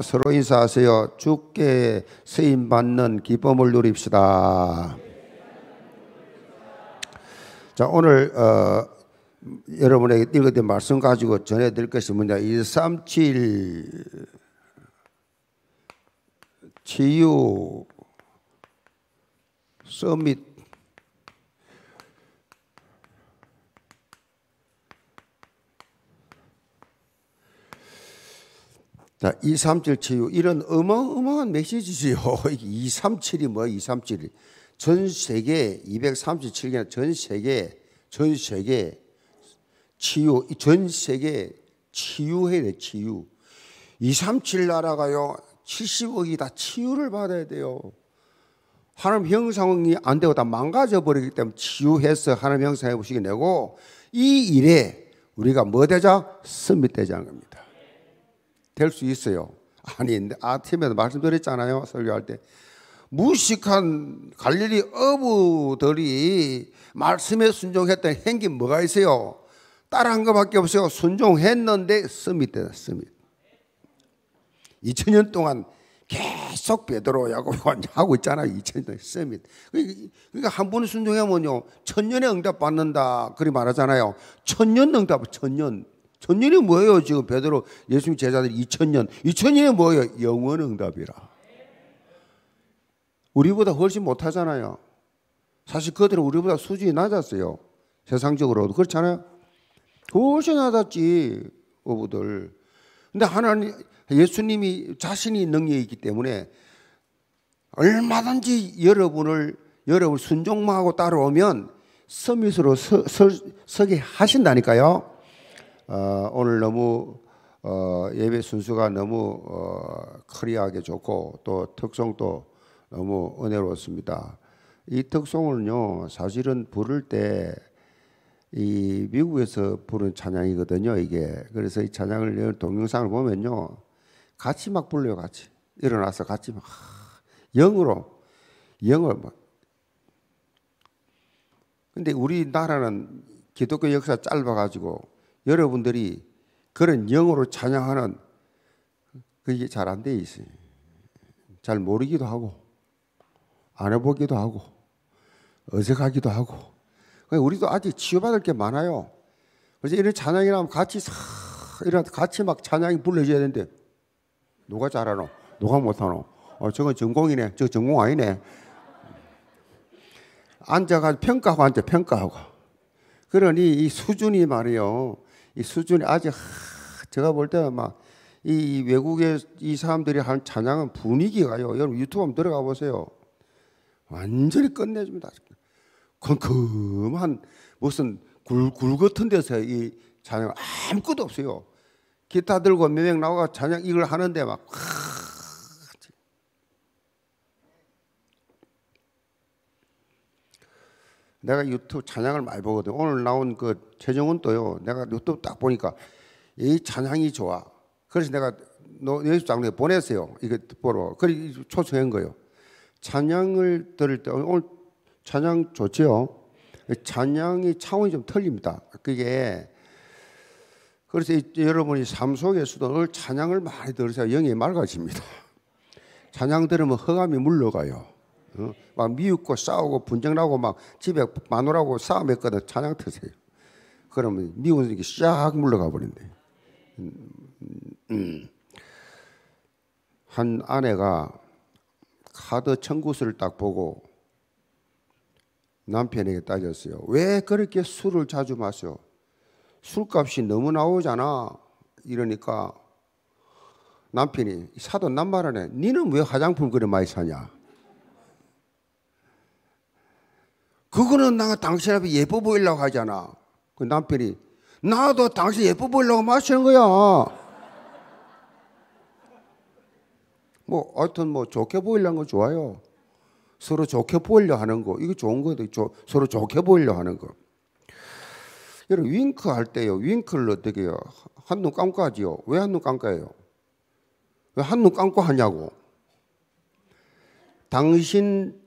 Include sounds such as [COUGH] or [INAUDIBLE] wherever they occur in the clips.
서로 인사하세요. 주께 세임 받는 기쁨을 누립시다. 자, 오늘 어, 여러분에게 읽어드린 말씀 가지고 전해드릴 것이 뭐냐? 137 치유 서밋 자, 237 치유. 이런 어마어마한 메시지지요. 237이 뭐 237이. 전 세계 237개나 전 세계 전 세계 치유 전 세계 치유해야 돼, 치유. 237 나라가요. 70억이 다 치유를 받아야 돼요. 하나님 형상이 안 되고 다 망가져 버리기 때문에 치유해서 하나님 형상에 보시게 되고 이 일에 우리가 뭐 되자? 스밋 되자는 겁니다. 될수 있어요. 아니, 아침에도 말씀드렸잖아요. 설교할 때. 무식한 갈릴리 어부들이 말씀에 순종했던 행기 뭐가 있어요? 따라한 것밖에 없어요. 순종했는데 썸이 되다, 썸이. 2000년 동안 계속 베드로 야고보 하고 있잖아요. 2000년 썸이. 그러니까, 그러니까 한번 순종하면요. 천년의 응답 받는다. 그리 말하잖아요. 천년 응답, 천년. 천년이 뭐예요? 지금 베드로 예수님 제자들 2000년. 2000년이 뭐예요? 영원 응답이라. 우리보다 훨씬 못하잖아요. 사실 그들은 우리보다 수준이 낮았어요. 세상적으로도 그렇잖아요. 훨씬 낮았지 어부들. 근데 하나님 예수님이 자신이 능력이 있기 때문에 얼마든지 여러분을 여러분 순종하고 따라오면 서밋으로 서, 서, 서게 하신다니까요. 어, 오늘 너무 어, 예배 순수가 너무 어, 커리하게 어 좋고 또 특성도 너무 은혜로웠습니다. 이 특성은요 사실은 부를 때 이 미국에서 부른 찬양이거든요 이게 그래서 이 찬양을 동영상을 보면요 같이 막 불러요 같이 일어나서 같이 막 영으로 영을 막 근데 우리나라는 기독교 역사 짧아가지고 여러분들이 그런 영어로 찬양하는 그게 잘 안 돼 있어요. 잘 모르기도 하고 안 해보기도 하고 어색하기도 하고 그러니까 우리도 아직 치유받을 게 많아요. 그래서 이런 찬양이라면 같이 이런 같이 막 찬양이 불러줘야 되는데 누가 잘하노? 누가 못하노? 어, 저건 전공이네. 저 전공 아니네. 앉아가 평가하고 앉아 평가하고. 그러니 이 수준이 말이요. 이 수준이 아직 하, 제가 볼 때는 막이 외국의 이 사람들이 하는 찬양은 분위기가요. 여러분 유튜브 한번 들어가 보세요. 완전히 끝내줍니다. 컴컴한 그, 무슨 굴, 굴 같은 데서 이 찬양 아무것도 없어요. 기타 들고 몇명나와 찬양 이걸 하는데 막 내가 유튜브 찬양을 많이 보거든. 오늘 나온 그 최정훈 또요. 내가 유튜브 딱 보니까 이 찬양이 좋아. 그래서 내가 노예수 장로에 보냈어요. 이거 보러. 그래 초청한 거요. 예 찬양을 들을 때 오늘 찬양 좋지요. 찬양이 차원이 좀 틀립니다. 그게 그래서 여러분이 삶 속에서도 늘 찬양을 많이 들으세요. 영이 맑아집니다. 찬양 들으면 허감이 물러가요. 어? 막 미웃고 싸우고 분쟁나고 막 집에 마누라고 싸움했거든 찬양 트세요 그러면 미운 이게 싹 물러가 버린대. 음, 음, 음. 한 아내가 카드 청구서를 딱 보고 남편에게 따졌어요. 왜 그렇게 술을 자주 마셔? 술값이 너무 나오잖아. 이러니까 남편이 사돈 남말하네. 니는 왜 화장품 그리 많이 사냐? 그거는 내가 당신 앞에 예뻐 보이려고 하잖아. 그 남편이 나도 당신 예뻐 보이려고 마시는 거야. 뭐 하여튼 뭐 좋게 보이려는 건 좋아요. 서로 좋게 보이려 하는 거 이거 좋은 거예요. 조, 서로 좋게 보이려 하는 거. 여러분 윙크 할 때요. 윙크를 어떻게 해요? 한눈 감고 하지요. 왜 한눈 감고 해요? 왜 한눈 감고 하냐고. 당신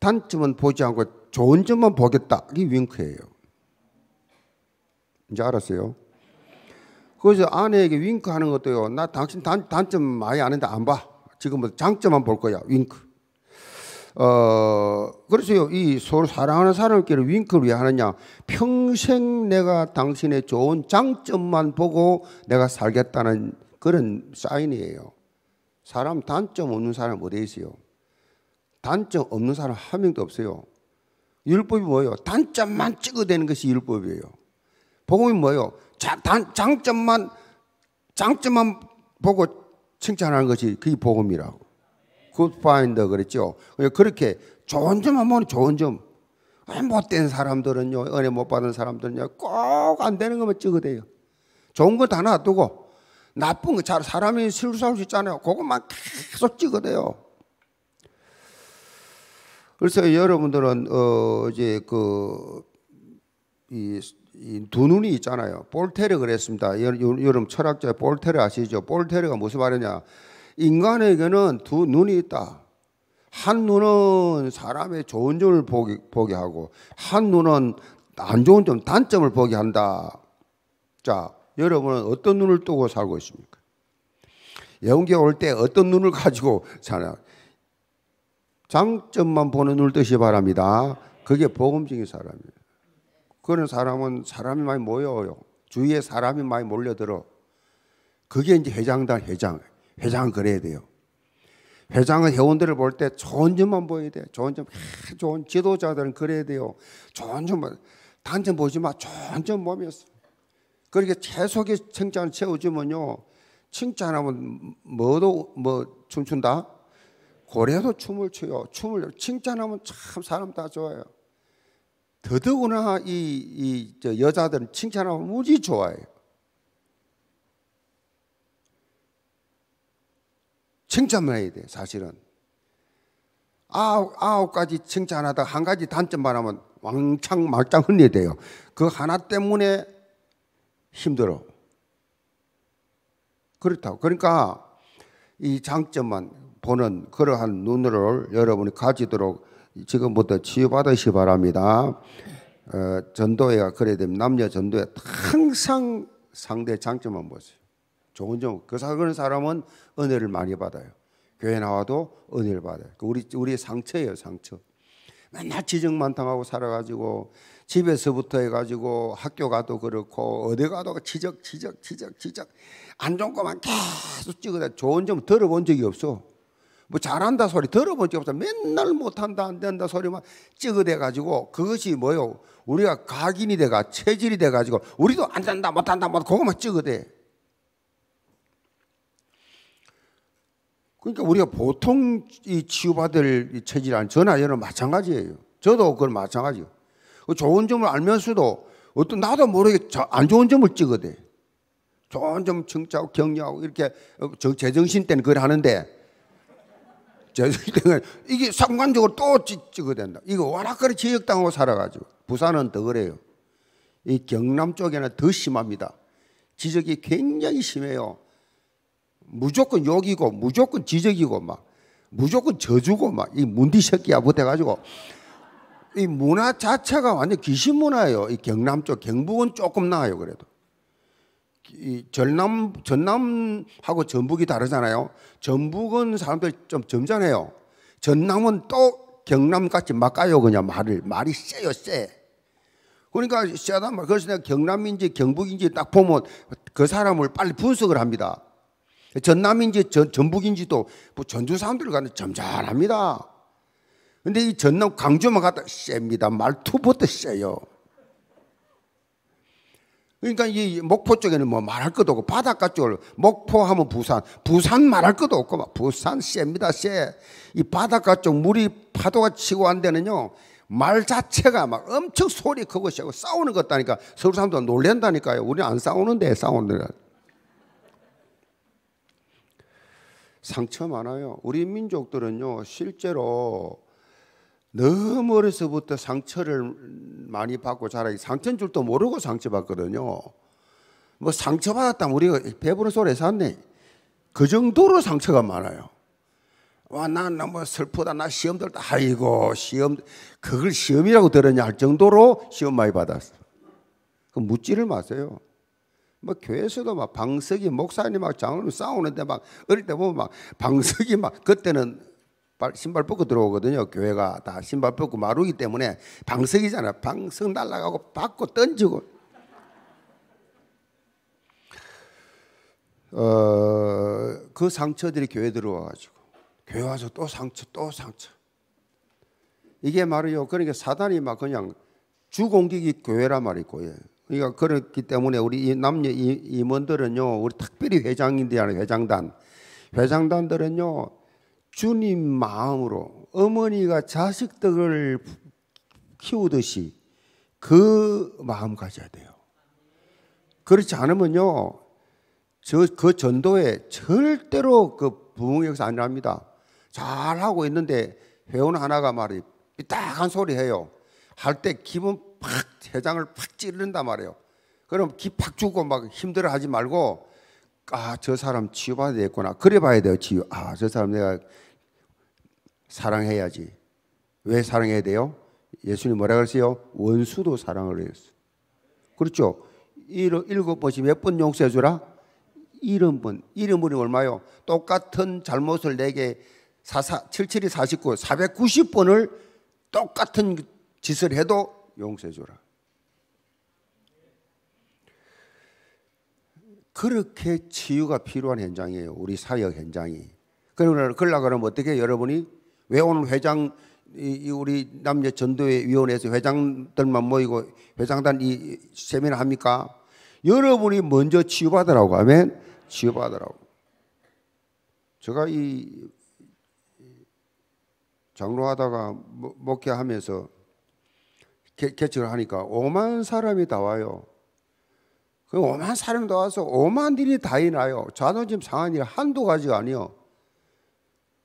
단점은 보지 않고 좋은 점만 보겠다. 이게 윙크예요. 이제 알았어요? 그래서 아내에게 윙크하는 것도요. 나 당신 단, 단점 많이 아는데 안 봐. 지금부터 장점만 볼 거야. 윙크. 어, 그래서요, 이 서로 사랑하는 사람끼리 윙크를 왜 하느냐. 평생 내가 당신의 좋은 장점만 보고 내가 살겠다는 그런 사인이에요. 사람 단점 없는 사람 어디 있어요? 단점 없는 사람 한 명도 없어요. 율법이 뭐예요? 단점만 찍어대는 것이 율법이에요. 복음이 뭐예요? 자, 장점만 장점만 보고 칭찬하는 것이 그게 복음이라고. good finder 그랬죠. 그러니까 그렇게 좋은 점만 보면 좋은 점. 못된 사람들은요, 은혜 못 받은 사람들은요, 꼭 안 되는 것만 찍어대요. 좋은 거 다 놔두고, 나쁜 거, 사람이 실수할 수 있잖아요. 그것만 계속 찍어대요. 그래서 여러분들은 어 이제 그 이 두 눈이 있잖아요. 볼테르 그랬습니다. 여름 철학자 볼테르 아시죠? 볼테르가 무슨 말이냐? 인간에게는 두 눈이 있다. 한 눈은 사람의 좋은 점을 보게, 보게 하고 한 눈은 안 좋은 점 단점을 보게 한다. 자, 여러분은 어떤 눈을 뜨고 살고 있습니까? 영계 올 때 어떤 눈을 가지고 사냐? 장점만 보는 눈을 뜨시 바랍니다. 그게 복음적인 사람이에요. 그런 사람은 사람이 많이 모여요. 주위에 사람이 많이 몰려들어. 그게 이제 회장단 회장. 회장은 그래야 돼요. 회장은 회원들을 볼 때 좋은 점만 보여야 돼. 요 좋은 점, 좋은 지도자들은 그래야 돼요. 좋은 점만, 뭐, 단점 보지 마. 좋은 점 보면서. 그렇게 최소의 칭찬을 채워주면요. 칭찬하면 뭐도 뭐 춤춘다? 그래도 춤을 춰요. 춤을 칭찬하면 참 사람 다 좋아요. 더더구나 이, 이 여자들은 칭찬하면 무지 좋아요 칭찬만 해야 돼 사실은. 아홉, 아홉 가지 칭찬하다 한 가지 단점만 하면 왕창 말짱 흔내 돼요. 그 하나 때문에 힘들어. 그렇다고. 그러니까 이 장점만 보는 그러한 눈으로 여러분이 가지도록 지금부터 치유받으시 기 바랍니다. 어, 전도회가 그래야 됩 남녀 전도회 항상 상대 장점만 보세요. 좋은 점. 그 사는 사람은 은혜를 많이 받아요. 교회 나와도 은혜를 받아요. 그 우리 우리 상처예요, 상처. 맨날 지적만 당하고 살아가지고 집에서부터 해가지고 학교 가도 그렇고 어디 가도 지적 지적 지적 지적 안 좋은 것만 계속 찍어다 좋은 점 들어본 적이 없어. 뭐 잘한다 소리 들어본 적 없어. 맨날 못한다 안 된다 소리만 찍어대 가지고 그것이 뭐요? 우리가 각인이 돼가 체질이 돼 가지고 우리도 안 된다 못한다 못그거만찍어대 뭐 그러니까 우리가 보통 이 치유받을 이 체질 안 전화 저는 마찬가지예요. 저도 그걸 마찬가지요. 그 좋은 점을 알면서도 어떤 나도 모르게 안 좋은 점을 찍어대 좋은 점 칭찬하고 격려하고 이렇게 어, 제 정신 때는 그걸 하는데 제 이게 상관적으로 또 찍어야 된다. 이거 와락거리 지역당하고 살아가지고 부산은 더 그래요. 이 경남 쪽에는 더 심합니다. 지적이 굉장히 심해요. 무조건 욕이고 무조건 지적이고 막 무조건 저주고 막 이 문디 새끼야 붙어가지고 이 문화 자체가 완전 귀신 문화예요. 이 경남 쪽 경북은 조금 나아요 그래도. 이 전남 전남하고 전북이 다르잖아요. 전북은 사람들 좀 점잖해요. 전남은 또 경남같이 막가요 그냥 말을 말이 세요 세. 그러니까 세다 말. 그래서 내가 경남인지 경북인지 딱 보면 그 사람을 빨리 분석을 합니다. 전남인지 전, 전북인지도 뭐 전주 사람들 간에 점잖합니다. 근데 이 전남 강주만 갔다 셉니다. 말투부터 세요. 그러니까 이 목포 쪽에는 뭐 말할 것도 없고 바닷가 쪽을 목포 하면 부산, 부산 말할 것도 없고 막 부산 쎄입니다 쎄. 이 바닷가 쪽 물이 파도가 치고 안 되는요. 말 자체가 막 엄청 소리 크고 세고 싸우는 것다니까 같 서울 사람들 놀랜다니까요. 우리안 싸우는데 싸우는데. 상처 많아요. 우리 민족들은요, 실제로 너무 어려서부터 상처를 많이 받고 자라기 상처인 줄도 모르고 상처받거든요. 뭐 상처받았다 우리가 배부른 소리 샀네. 그 정도로 상처가 많아요. 와, 난 너무 슬프다. 나 시험 들다. 아이고, 시험, 그걸 시험이라고 들었냐 할 정도로 시험 많이 받았어. 그 묻지를 마세요. 뭐 교회에서도 막 방석이 목사님 막 장로님 싸우는데 막 어릴 때 보면 막 방석이 막 그때는 신발 벗고 들어오거든요. 교회가 다 신발 벗고 마루기 때문에 방석이잖아. 방석 날라가고 받고 던지고. 어, 그 상처들이 교회 들어와가지고 교회 와서 또 상처, 또 상처. 이게 말이요. 그러니까 사단이 막 그냥 주공격이 교회란 말이고, 예. 그러니까 그렇기 때문에 우리 남녀 임원들은요, 우리 특별히 회장인데 아니 회장단, 회장단들은요, 주님 마음으로 어머니가 자식 들을 키우듯이 그 마음 가져야 돼요. 그렇지 않으면요, 저, 그 전도에 절대로 그 부흥 역사 안 납니다. 잘 하고 있는데 회원 하나가 말이 삐딱한 소리 해요. 할 때 기분 팍, 해장을 팍 찌른단 말이에요. 그럼 기팍 주고 막 힘들어 하지 말고, 아, 저 사람 치유받아야 되겠구나. 그래 봐야 돼요, 치유. 아, 저 사람 내가 사랑해야지. 왜 사랑해야 돼요? 예수님 뭐라 그랬어요? 원수도 사랑을 했어. 그렇죠? 일곱 번씩 몇번 용서해 주라? 일흔 번. 일흔 번이 얼마요? 똑같은 잘못을 내게 사사, 77이 49, 490번을 똑같은 짓을 해도 용서해 주라. 그렇게 치유가 필요한 현장이에요. 우리 사역 현장이. 그러나 그러면 어떻게 여러분이 왜 오늘 회장 이 우리 남녀 전도회 위원회에서 회장들만 모이고 회장단 이 세미나 합니까? 여러분이 먼저 치유받으라고 아멘. 치유받으라고. 제가 이 장로하다가 뭐, 목회하면서 개척을 하니까 5만 사람이 다 와요. 그 5만 사람이 다 와서 5만 일이 다 일어나요. 자존심 상한 일 한두 가지가 아니요.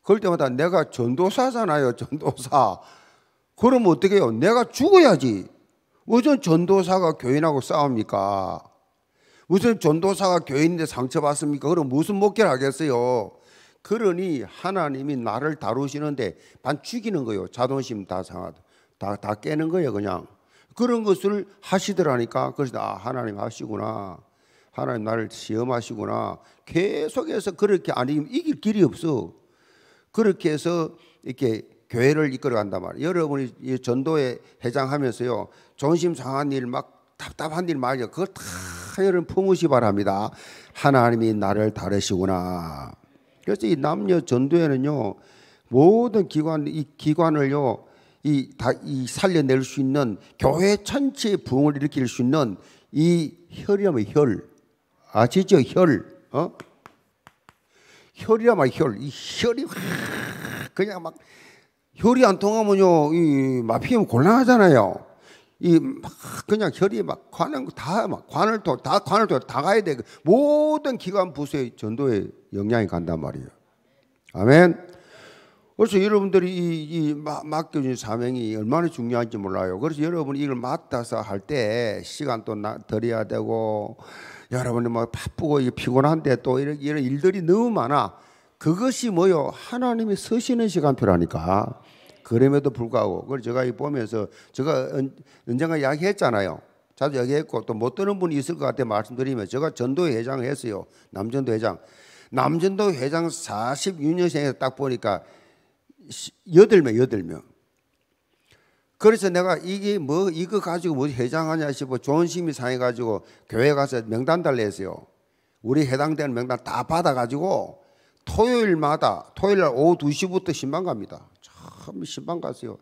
그럴 때마다 내가 전도사잖아요, 전도사. 그럼 어떻게 해요? 내가 죽어야지. 무슨 전도사가 교인하고 싸웁니까? 무슨 전도사가 교인인데 상처받습니까? 그럼 무슨 목회를 하겠어요? 그러니 하나님이 나를 다루시는데 반 죽이는 거예요. 자존심 다 상하다. 다, 다 깨는 거예요, 그냥. 그런 것을 하시더라니까. 그래서, 아, 하나님 하시구나. 하나님 나를 시험하시구나. 계속해서 그렇게 아니면 이길 길이 없어. 그렇게 해서 이렇게 교회를 이끌어 간단 말이에요. 여러분이 전도에 해장하면서요. 존심 상한 일 막 답답한 일 말이요. 그걸 다 여러분 품으시 바랍니다. 하나님이 나를 다루시구나. 그래서 이 남녀 전도에는요. 모든 기관 이 기관을요. 이 다 이 살려낼 수 있는 교회 전체의 부흥을 일으킬 수 있는 이 혈이라면 혈. 아시죠? 혈. 어? 혈이란 말이 혈. 이 혈이 확 그냥 막 혈이 안 통하면요 이 마피면 곤란하잖아요. 이 막 그냥 혈이 막관을 다막 관을 통다 관을 통다 가야 돼. 모든 기관 부서의 전도에 영향이 간단 말이에요. 아멘. 그래서 여러분들이 이, 이 맡겨진 사명이 얼마나 중요한지 몰라요. 그래서 여러분이 이걸 맡아서 할 때 시간도 들여야 되고 여러분이 뭐 바쁘고 피곤한데 또 이런, 이런 일들이 너무 많아. 그것이 뭐요? 하나님이 서시는 시간표라니까. 그럼에도 불구하고 그걸 제가 보면서 제가 언젠가 이야기했잖아요. 자주 이야기했고 또 못 듣는 분이 있을 것 같아 말씀드리면 제가 전도 회장 했어요. 남전도 회장. 남전도 회장 4 6년생에딱 보니까 8명, 8명. 그래서 내가 이게 뭐 이거 가지고 뭐 해장하냐 싶어 좋은 심이 상해 가지고 교회 가서 명단 달래 했어요. 우리 해당되는 명단 다 받아 가지고 토요일마다 토요일 날 오후 2시부터 신방 갑니다. 참 신방 가세요네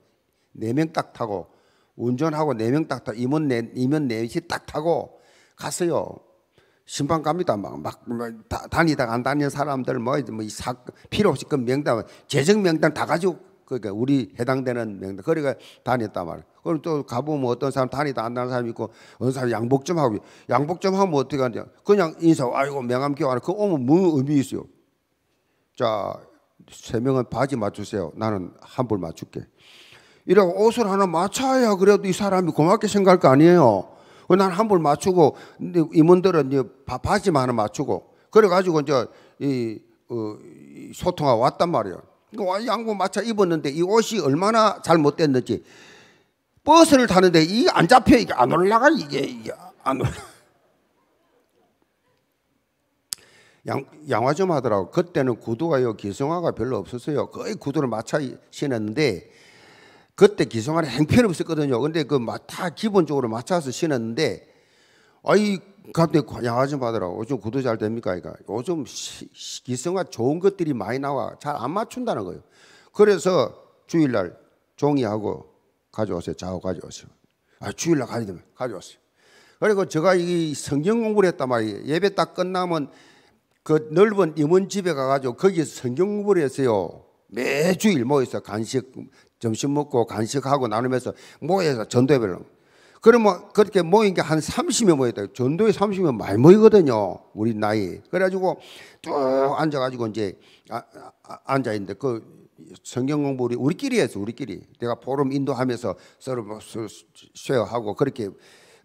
명 딱 타고 운전하고 네 명딱 타고 임원 네 임원 네시 딱 타고 갔어요. 신방 갑니다. 막, 막, 막 다, 니다가안 다니는 사람들 뭐, 뭐, 사, 필요 없이 그 명단, 재정 명단 다 가지고 그러니까 우리 해당되는 명단. 거리가 다녔단 말이야. 그럼 또 가보면 어떤 사람 다니다 안 다는 사람이 있고 어떤 사람 이 양복 좀 하고 양복 좀 하면 어떻게 하냐. 그냥 인사 아이고 명함 기 교환. 그거 오면 뭐 의미 있어요. 자, 세 명은 바지 맞추세요. 나는 한 벌 맞출게. 이러고 옷을 하나 맞춰야 그래도 이 사람이 고맙게 생각할 거 아니에요. 난 한 벌 맞추고 임원들은 이제 바지만 하나 맞추고 그래가지고 이제 이, 어, 소통하고 왔단 말이에요. 양복 마차 입었는데 이 옷이 얼마나 잘못됐는지 버스를 타는데 이 안 잡혀 이게 안 올라가 이게, 이게 안 올라. [LAUGHS] 양, 양화 좀 하더라고. 그때는 구두가요 기성화가 별로 없었어요. 거의 구두를 마차 신었는데 그때 기성화는 행편없었거든요. 근데 그다 기본적으로 마차서 신었는데 아이 갑자기 양아지 받으라고 요즘 구두 잘 됩니까? 그러니까 요즘 어, 시, 기성과 좋은 것들이 많이 나와 잘 안 맞춘다는 거예요. 그래서 주일날 종이하고 가져오세요. 자고 가져오세요. 아 주일날 가져오면 가져오세요. 그리고 제가 이 성경 공부를 했단 말이에요. 예배 딱 끝나면 그 넓은 임원집에 가가지고 거기서 성경 공부를 했어요. 매주일 모여서 간식 점심 먹고 간식하고 나누면서 모여서 전도회를 그러면 그렇게 모인 게 한 30명 모였다. 전도에 30명 많이 모이거든요. 우리 나이. 그래가지고 쭉 앉아가지고 이제 아, 아, 아 앉아있는데 그 성경 공부 우리 우리끼리 해서 우리끼리 내가 포럼 인도하면서 서로 뭐 쉐어하고 그렇게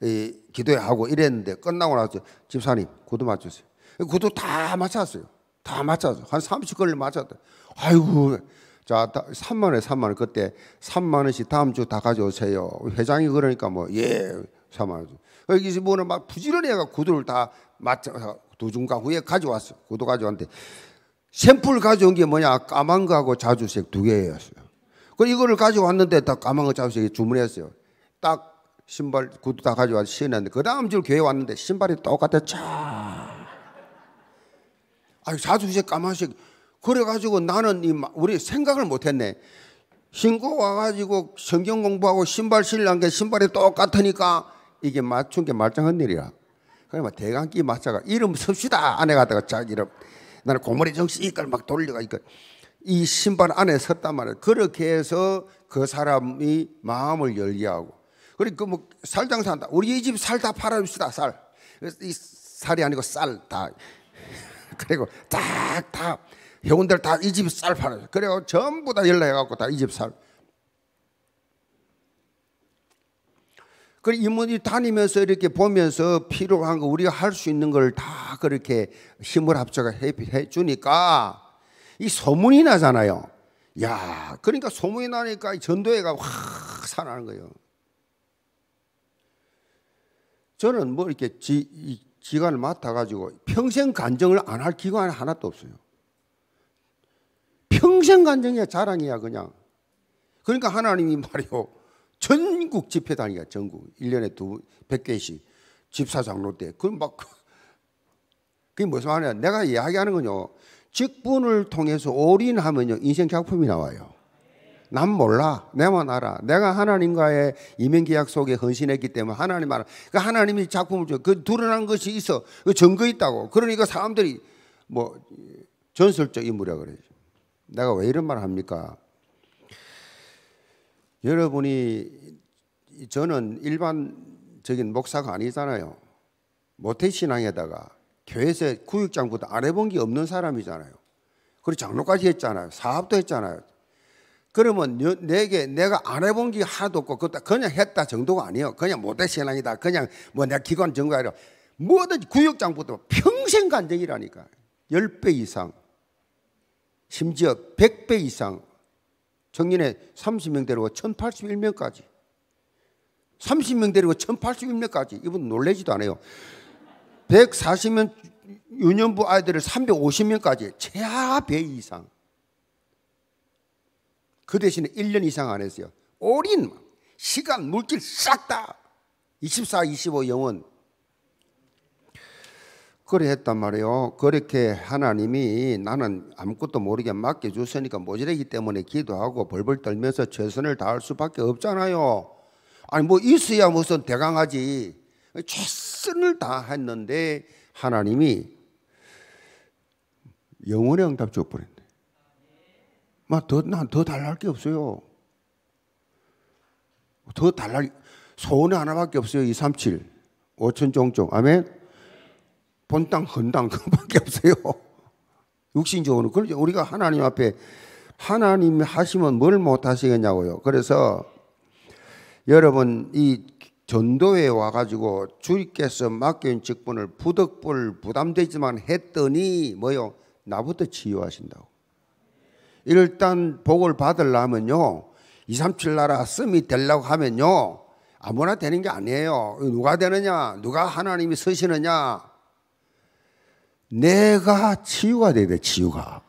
이, 기도하고 이랬는데 끝나고 나서 집사님 구두 맞추세요. 구두 다 맞췄어요. 다 맞췄어요. 한 30걸을 맞췄대 아이고 자, 3만 원에 3만 원. 그때 3만 원씩 다음 주 다 가져오세요. 회장이 그러니까 뭐, 예, 3만 원. 여기서 뭐는 막 부지런히 해가 구두를 다 맞춰서 두중간 후에 가져왔어. 구두 가져왔는데 샘플 가져온 게 뭐냐? 까만 거하고 자주색 두 개였어요. 그 이거를 가져왔는데 딱 까만 거 자주색 주문했어요. 딱 신발 구두 다 가져와서 신었는데 그 다음 주 교회 왔는데 신발이 똑같아. 쫙. 아유 자주색 까만색 그래가지고 나는 이 우리 생각을 못했네. 신고 와가지고 성경 공부하고 신발 신는 게 신발이 똑같으니까 이게 맞춘 게 말짱한 일이야. 그러면 대강기 맞자가 이름 섭시다 안에 갔다가 자 이름 나는 고모리 정신 이걸 막돌리가 이걸 이 신발 안에 섰단 말이야. 그렇게 해서 그 사람이 마음을 열게 하고. 그리고 그 뭐 살장 산다. 우리 집살 다 팔아줍시다 살. 그래서 이 살이 아니고 쌀 다. [LAUGHS] 그리고 딱다 회원들 다 이집쌀 팔아요. 그래요. 전부 다 연락해갖고 다 이집 쌀. 그래 이모이 다니면서 이렇게 보면서 필요한 거 우리가 할 수 있는 걸 다 그렇게 힘을 합쳐가 해 주니까 이 소문이 나잖아요. 야, 그러니까 소문이 나니까 전도회가 확 살아나는 거예요. 저는 뭐 이렇게 지, 기관을 맡아가지고 평생 간증을 안 할 기관 하나도 없어요. 평생 간정의야 자랑이야 그냥. 그러니까 하나님이 말이요. 전국 집회 다니야 전국. 1년에 두 100개씩 집사장로 때. 그럼 막 그, 그게 무슨 말이야. 내가 이야기하는 건요. 직분을 통해서 올인하면요. 인생 작품이 나와요. 난 몰라. 내만 알아. 내가 하나님과의 이민계약 속에 헌신했기 때문에 하나님 알아. 그 하나님이 작품을 줘. 그 드러난 것이 있어. 그 증거 있다고. 그러니까 사람들이 뭐 전설적 인물이라 그래요. 내가 왜 이런 말을 합니까? 여러분이 저는 일반적인 목사가 아니잖아요. 모태신앙에다가 교회에서 구역장부터 안 해본 게 없는 사람이잖아요. 그리고 장로까지 했잖아요. 사업도 했잖아요. 그러면 내게 내가 안 해본 게 하나도 없고 그다 그냥 했다 정도가 아니에요. 그냥 모태신앙이다. 그냥 뭐내 기관 정가 아니라 뭐든 구역장부터 평생 간증이라니까. 10배 이상. 심지어 100배 이상 정년에 30명 데리고 1081명까지 30명 데리고 1081명까지 이분 놀래지도 않아요 140명 유년부 아이들을 350명까지 최하 배 이상 그 대신에 1년 이상 안 했어요 올인 시간 물질 싹다 24, 25 영원 그래 했단 말이에요. 그렇게 하나님이 나는 아무것도 모르게 맡겨주셨으니까 모자라기 때문에 기도하고 벌벌 떨면서 최선을 다할 수밖에 없잖아요. 아니 뭐 있어야 무슨 대강하지. 최선을 다했는데 하나님이 영원의 응답 줘버렸네. 막더난더 달랄 게 없어요. 더 달랄 소원이 하나밖에 없어요. 237 5천 종종 아멘. 본당헌당 그밖에 없어요. 육신적으로 그러죠. 우리가 하나님 앞에 하나님 하시면 뭘 못 하시겠냐고요. 그래서 여러분 이 전도에 와가지고 주님께서 맡겨 직분을 부득불 부담되지만 했더니 뭐요 나부터 치유하신다고. 일단 복을 받으려면요 2, 3, 7 나라 씀이 되려고 하면요 아무나 되는 게 아니에요. 누가 되느냐 누가 하나님이 쓰시느냐 내가 치유가 돼야 돼, 치유가.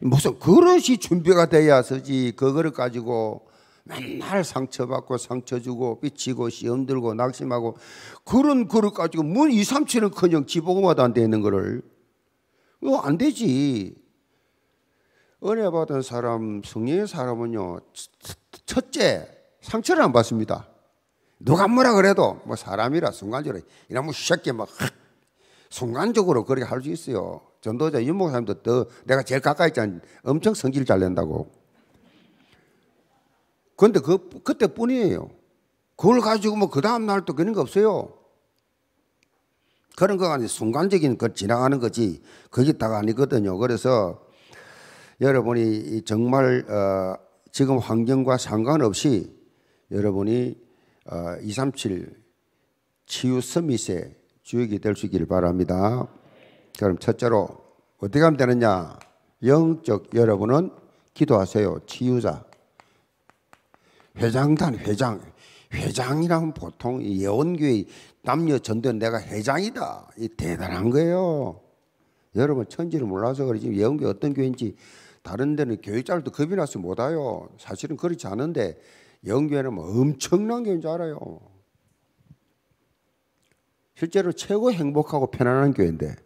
무슨 그릇이 준비가 돼야 서지, 그거를 가지고 맨날 상처받고 상처주고 삐치고 시험 들고 낙심하고 그런 그릇 가지고 문 2, 3, 7은 커녕 지보고마도 안 되는 거를. 이거 안 되지. 은혜 받은 사람, 성령의 사람은요, 첫째, 상처를 안 받습니다. 누가 뭐라 그래도 뭐 사람이라 순간적으로 이놈의 새끼 막 순간적으로 그렇게 할 수 있어요. 전도자 윤목사님도 더 내가 제일 가까이 있잖아. 엄청 성질 잘 낸다고. 그런데 그, 그때 뿐이에요. 그걸 가지고 뭐그 다음날 또 그런 거 없어요. 그런 거 아니 순간적인 그 지나가는 거지. 그게 다 아니거든요. 그래서 여러분이 정말 어, 지금 환경과 상관없이 여러분이 어, 237 치유 서밋에 주역이 될 수 있기를 바랍니다. 그럼 첫째로 어떻게 하면 되느냐? 영적 여러분은 기도하세요. 치유자. 회장단 회장. 회장이라 보통 예원교회 남녀 전도는 내가 회장이다. 이 대단한 거예요. 여러분 천지를 몰라서 그러지 예원교회 어떤 교회인지 다른 데는 교회 짤도 겁이 나서 못 와요. 사실은 그렇지 않은데 영교회는 뭐 엄청난 교회인 줄 알아요. 실제로 최고 행복하고 편안한 교회인데.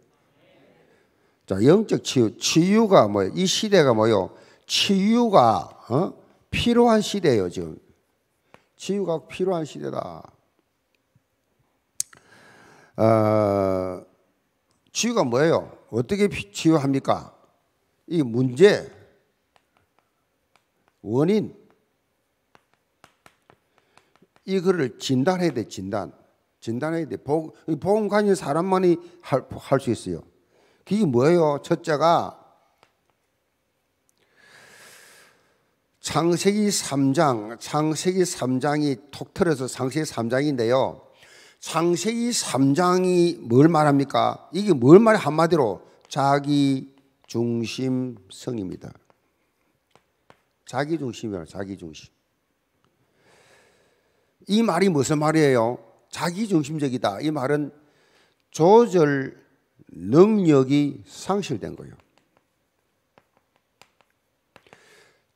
자, 영적 치유. 치유가 뭐예요? 이 시대가 뭐예요? 치유가, 어? 필요한 시대예요, 지금. 치유가 필요한 시대다. 어, 치유가 뭐예요? 어떻게 치유합니까? 이 문제, 원인, 이거를 진단해야 돼, 진단. 진단해야 돼. 보험, 보험 관련 사람만이 할 수 있어요. 그게 뭐예요? 첫째가 창세기 3장, 창세기 3장이 톡 틀어서 창세기 3장인데요. 창세기 3장이 뭘 말합니까? 이게 뭘 말해? 한마디로 자기 중심성입니다. 자기 중심이야, 자기 중심. 이 말이 무슨 말이에요? 자기중심적이다. 이 말은 조절 능력이 상실된 거예요.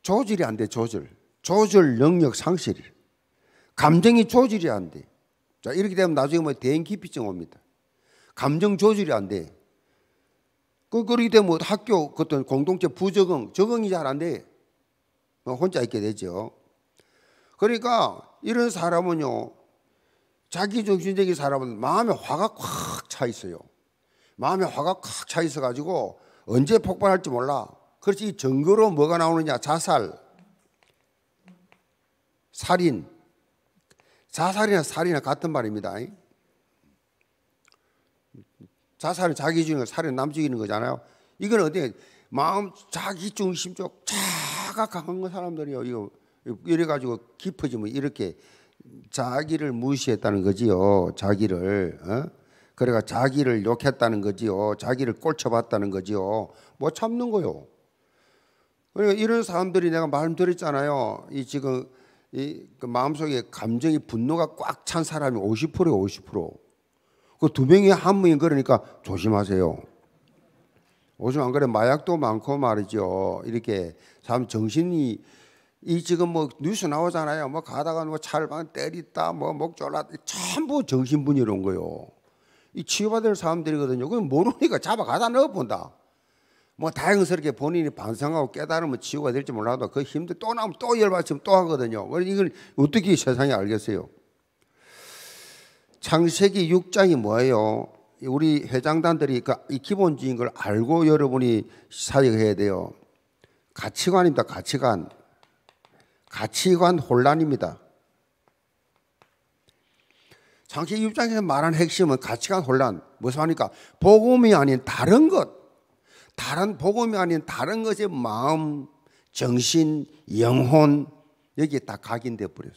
조절이 안 돼, 조절. 조절 능력 상실. 감정이 조절이 안 돼. 자, 이렇게 되면 나중에 뭐 대인기피증 옵니다. 감정 조절이 안 돼. 그, 그렇게 되면 뭐 학교 어떤 공동체 부적응, 적응이 잘 안 돼. 뭐 혼자 있게 되죠. 그러니까 이런 사람은요, 자기중심적인 사람은 마음에 화가 꽉 차 있어요. 마음에 화가 꽉 차 있어 가지고 언제 폭발할지 몰라. 그래서 이 증거로 뭐가 나오느냐? 자살, 살인. 자살이나 살인이나 같은 말입니다. 자살은 자기 중인 거, 살인은 남 죽이는 거잖아요. 이건 어디 마음 자기 중심적 자각 강한 사람들이요. 이거 이래 가지고 깊어지면 이렇게 자기를 무시했다는 거지요. 자기를. 어? 그래가 자기를 욕했다는 거지요. 자기를 꼴쳐봤다는 거지요. 뭐 참는 거요. 그러니까 이런 사람들이 내가 말씀드렸잖아요. 이 지금 이그 마음속에 감정이 분노가 꽉 찬 사람이 50%에 50%. 그 두 명이 한 명이 그러니까 조심하세요. 요즘 안 그래 마약도 많고 말이죠. 이렇게 참 정신이 이 지금 뭐 뉴스 나오잖아요. 뭐 가다가 뭐 차를방 때리다 뭐 목 졸라 전부 정신분열 온 거요. 이 치유받을 사람들이거든요. 그건 모르니까 잡아가다 넣어 본다. 뭐 다행스럽게 본인이 반성하고 깨달으면 치유가 될지 몰라도 그 힘들 또나면또 열받으면 또 하거든요. 이걸 어떻게 세상에 알겠어요? 창세기 6장이 뭐예요? 우리 회장단들이 그 이 기본적인 걸 알고 여러분이 사역해야 돼요. 가치관입니다. 가치관. 가치관 혼란입니다. 장치 입장에서 말한 핵심은 가치관 혼란. 무슨 하니까 복음이 아닌 다른 것, 다른 복음이 아닌 다른 것의 마음, 정신, 영혼 여기에 다 각인돼 버렸어.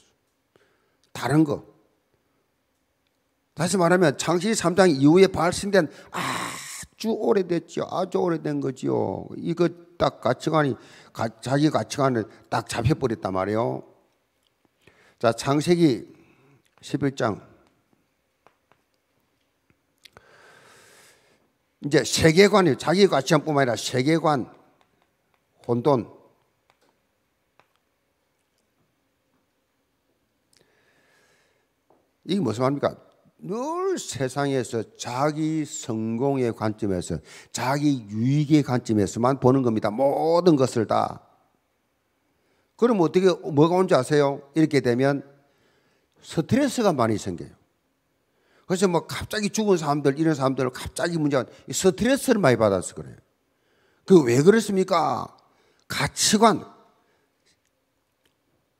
다른 것. 다시 말하면 창세기 3장 이후에 발생된 아주 오래됐죠. 아주 오래된 거지 이거 딱 가치관이 가, 자기 가치관을 딱 잡혀버렸단 말이에요. 자 창세기 11장 이제 세계관이 자기 가치관뿐만 아니라 세계관 혼돈 이게 무슨 말입니까? 늘 세상에서 자기 성공의 관점에서 자기 유익의 관점에서만 보는 겁니다. 모든 것을 다. 그럼 어떻게 뭐가 온지 아세요? 이렇게 되면 스트레스가 많이 생겨요. 그래서 뭐 갑자기 죽은 사람들 이런 사람들을 갑자기 문제가 스트레스를 많이 받아서 그래요. 그 왜 그렇습니까? 가치관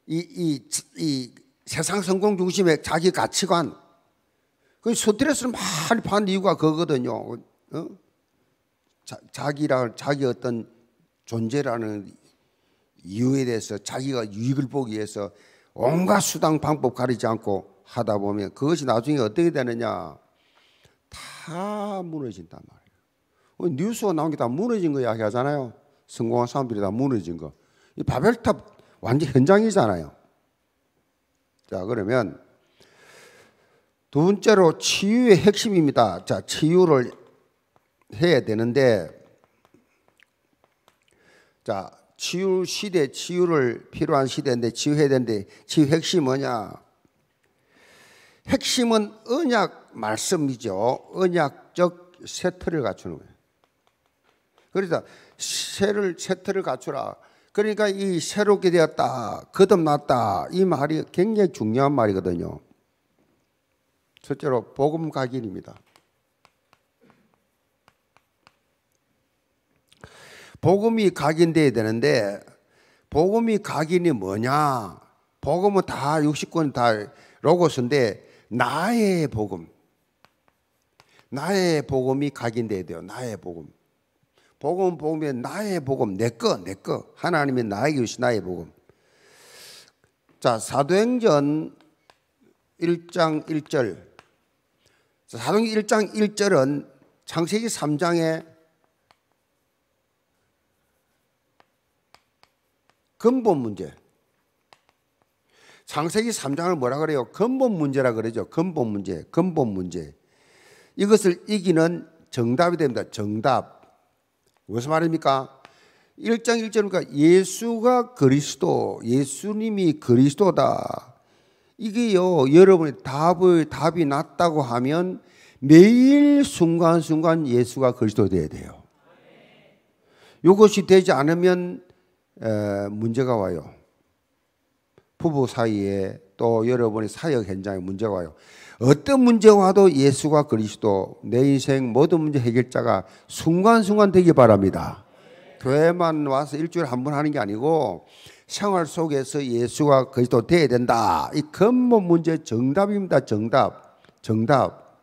이 이 이 세상 성공 중심의 자기 가치관 그 스트레스를 많이 받는 이유가 그거거든요. 어? 자, 자기라 자기 어떤 존재라는 이유에 대해서 자기가 유익을 보기 위해서 온갖 수당 방법 가리지 않고 하다 보면 그것이 나중에 어떻게 되느냐 다 무너진단 말이에요. 어, 뉴스가 나온 게 다 무너진 거 이야기하잖아요. 성공한 사람들이 다 무너진 거. 이 바벨탑 완전 현장이잖아요. 자 그러면 두 번째로 치유의 핵심입니다. 자, 치유를 해야 되는데, 자, 치유 시대, 치유를 필요한 시대인데, 치유해야 되는데, 치유 핵심 뭐냐? 핵심은 언약 말씀이죠. 언약적 세트를 갖추는 거예요. 그러니 새를, 세트를 갖추라. 그러니까 이 새롭게 되었다, 거듭났다. 이 말이 굉장히 중요한 말이거든요. 첫째로 복음 각인입니다. 복음이 각인돼야 되는데 복음이 각인이 뭐냐? 복음은 다 60권 다 로고스인데 나의 복음. 나의 복음이 각인돼야 돼요. 나의 복음. 복음 복음이 나의 복음 내거내 거. 하나님이 나에게 주신 나의 복음. 자, 사도행전 1장 1절 사동행전 1장 1절은 창세기 3장에 근본 문제. 창세기 3장을 뭐라 그래요? 근본 문제라 그러죠. 근본 문제, 근본 문제. 이것을 이기는 정답이 됩니다. 정답. 무슨 말입니까? 1장 1절입니까? 그러니까 예수가 그리스도, 예수님이 그리스도다. 이게요, 여러분이 답을, 답이 났다고 하면 매일 순간순간 예수가 그리스도 되어야 돼요. 이것이 되지 않으면 에, 문제가 와요. 부부 사이에 또 여러분의 사역 현장에 문제가 와요. 어떤 문제 와도 예수가 그리스도 내 인생 모든 문제 해결자가 순간순간 되기 바랍니다. 교회만 와서 일주일에 한 번 하는 게 아니고 생활 속에서 예수가 그리스도 돼야 된다. 이 근본 문제 정답입니다. 정답. 정답.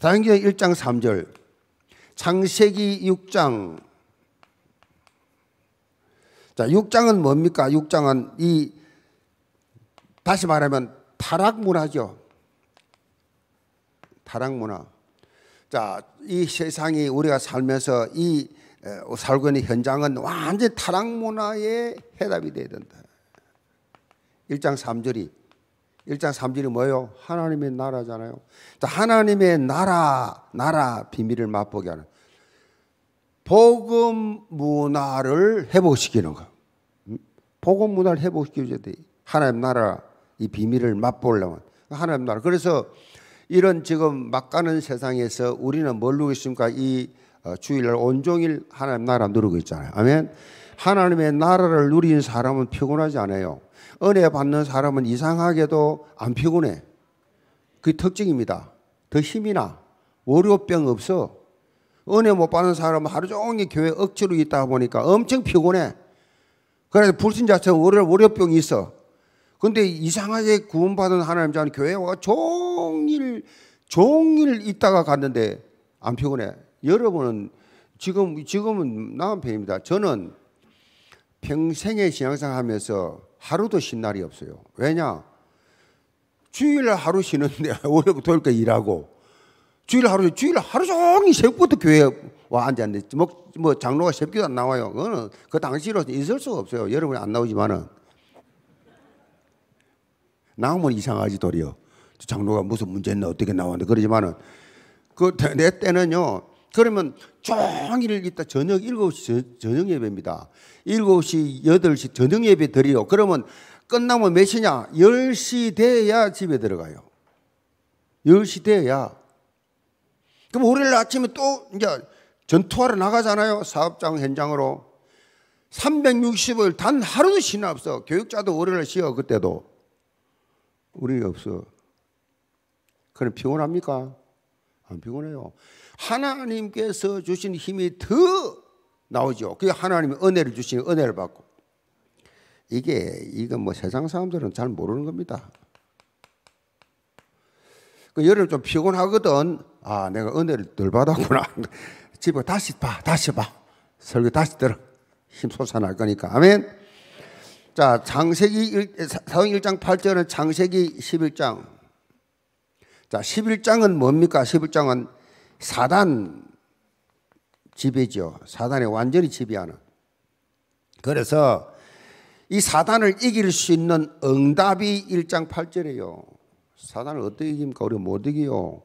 다행히 1장 3절. 창세기 6장. 자, 6장은 뭡니까? 6장은 이 다시 말하면 타락 문화죠. 타락 문화. 자, 이 세상이 우리가 살면서 이 어, 살고 있는 현장은 완전 타락 문화의 해답이 돼야 된다. 1장 3절이 1장 3절이 뭐예요? 하나님의 나라잖아요. 하나님의 나라, 나라 비밀을 맛보게 하는 복음 문화를 회복시키는 거. 음? 복음 문화를 회복시켜줘야 돼. 하나님 나라 이 비밀을 맛보려면 하나님 나라. 그래서 이런 지금 막 가는 세상에서 우리는 뭘누르고 습니까이 어, 주일날 온종일 하나님 나라 누르고 있잖아요. 아멘. 하나님의 나라를 누린 사람은 피곤하지 않아요. 은혜 받는 사람은 이상하게도 안 피곤해. 그 특징입니다. 더 힘이나 월요병 없어. 은혜 못 받는 사람은 하루 종일 교회 억지로 있다 보니까 엄청 피곤해. 그래서 불신자처럼 월요, 월요병이 있어. 근데 이상하게 구원받은 하나님 자는 교회와 종일, 종일 있다가 갔는데 안 피곤해. 여러분은 지금 지금은 남편입니다. 저는 평생의 신앙생 하면서 하루도 쉰 날이 없어요. 왜냐? 주일 날 하루 쉬는데 [LAUGHS] 월요일부터 일까 일하고 주일 하루 주일 하루 종일 새벽부터 교회와 앉았는데 뭐, 뭐 장로가 새벽에안 나와요. 그거는 그 당시로 있을 수가 없어요. 여러분이 안 나오지만은 나오면 이상하지 도리어 장로가 무슨 문제 있나 어떻게 나왔는데 그러지만은 그 내 때는요 그러면 종일 있다 저녁 7시 저녁 예배입니다. 7시, 8시 저녁 예배 드려요. 그러면 끝나면 몇 시냐? 10시 돼야 집에 들어가요. 10시 돼야. 그럼 월요일 아침에 또 이제 전투하러 나가잖아요. 사업장 현장으로. 360일 단 하루도 쉬나 없어. 교육자도 월요일 쉬어, 그때도. 우리 없어. 그럼 피곤합니까? 안 피곤해요. 하나님께서 주신 힘이 더 나오죠. 그게 하나님이 은혜를 주신 은혜를 받고 이게 이건 뭐 세상 사람들은 잘 모르는 겁니다. 그 여름 좀 피곤하거든. 아, 내가 은혜를 덜 받았구나. [LAUGHS] 집에 다시 봐, 다시 봐. 설교 다시 들어. 힘 솟아날 거니까. 아멘. 자, 장세기 사성 1장 8절은 장세기 11장. 자, 11장은 뭡니까? 11장은 사단 지배죠. 사단에 완전히 지배하는. 그래서 이 사단을 이길 수 있는 응답이 1장 8절이에요. 사단을 어떻게 이깁니까? 우리 못 이겨요.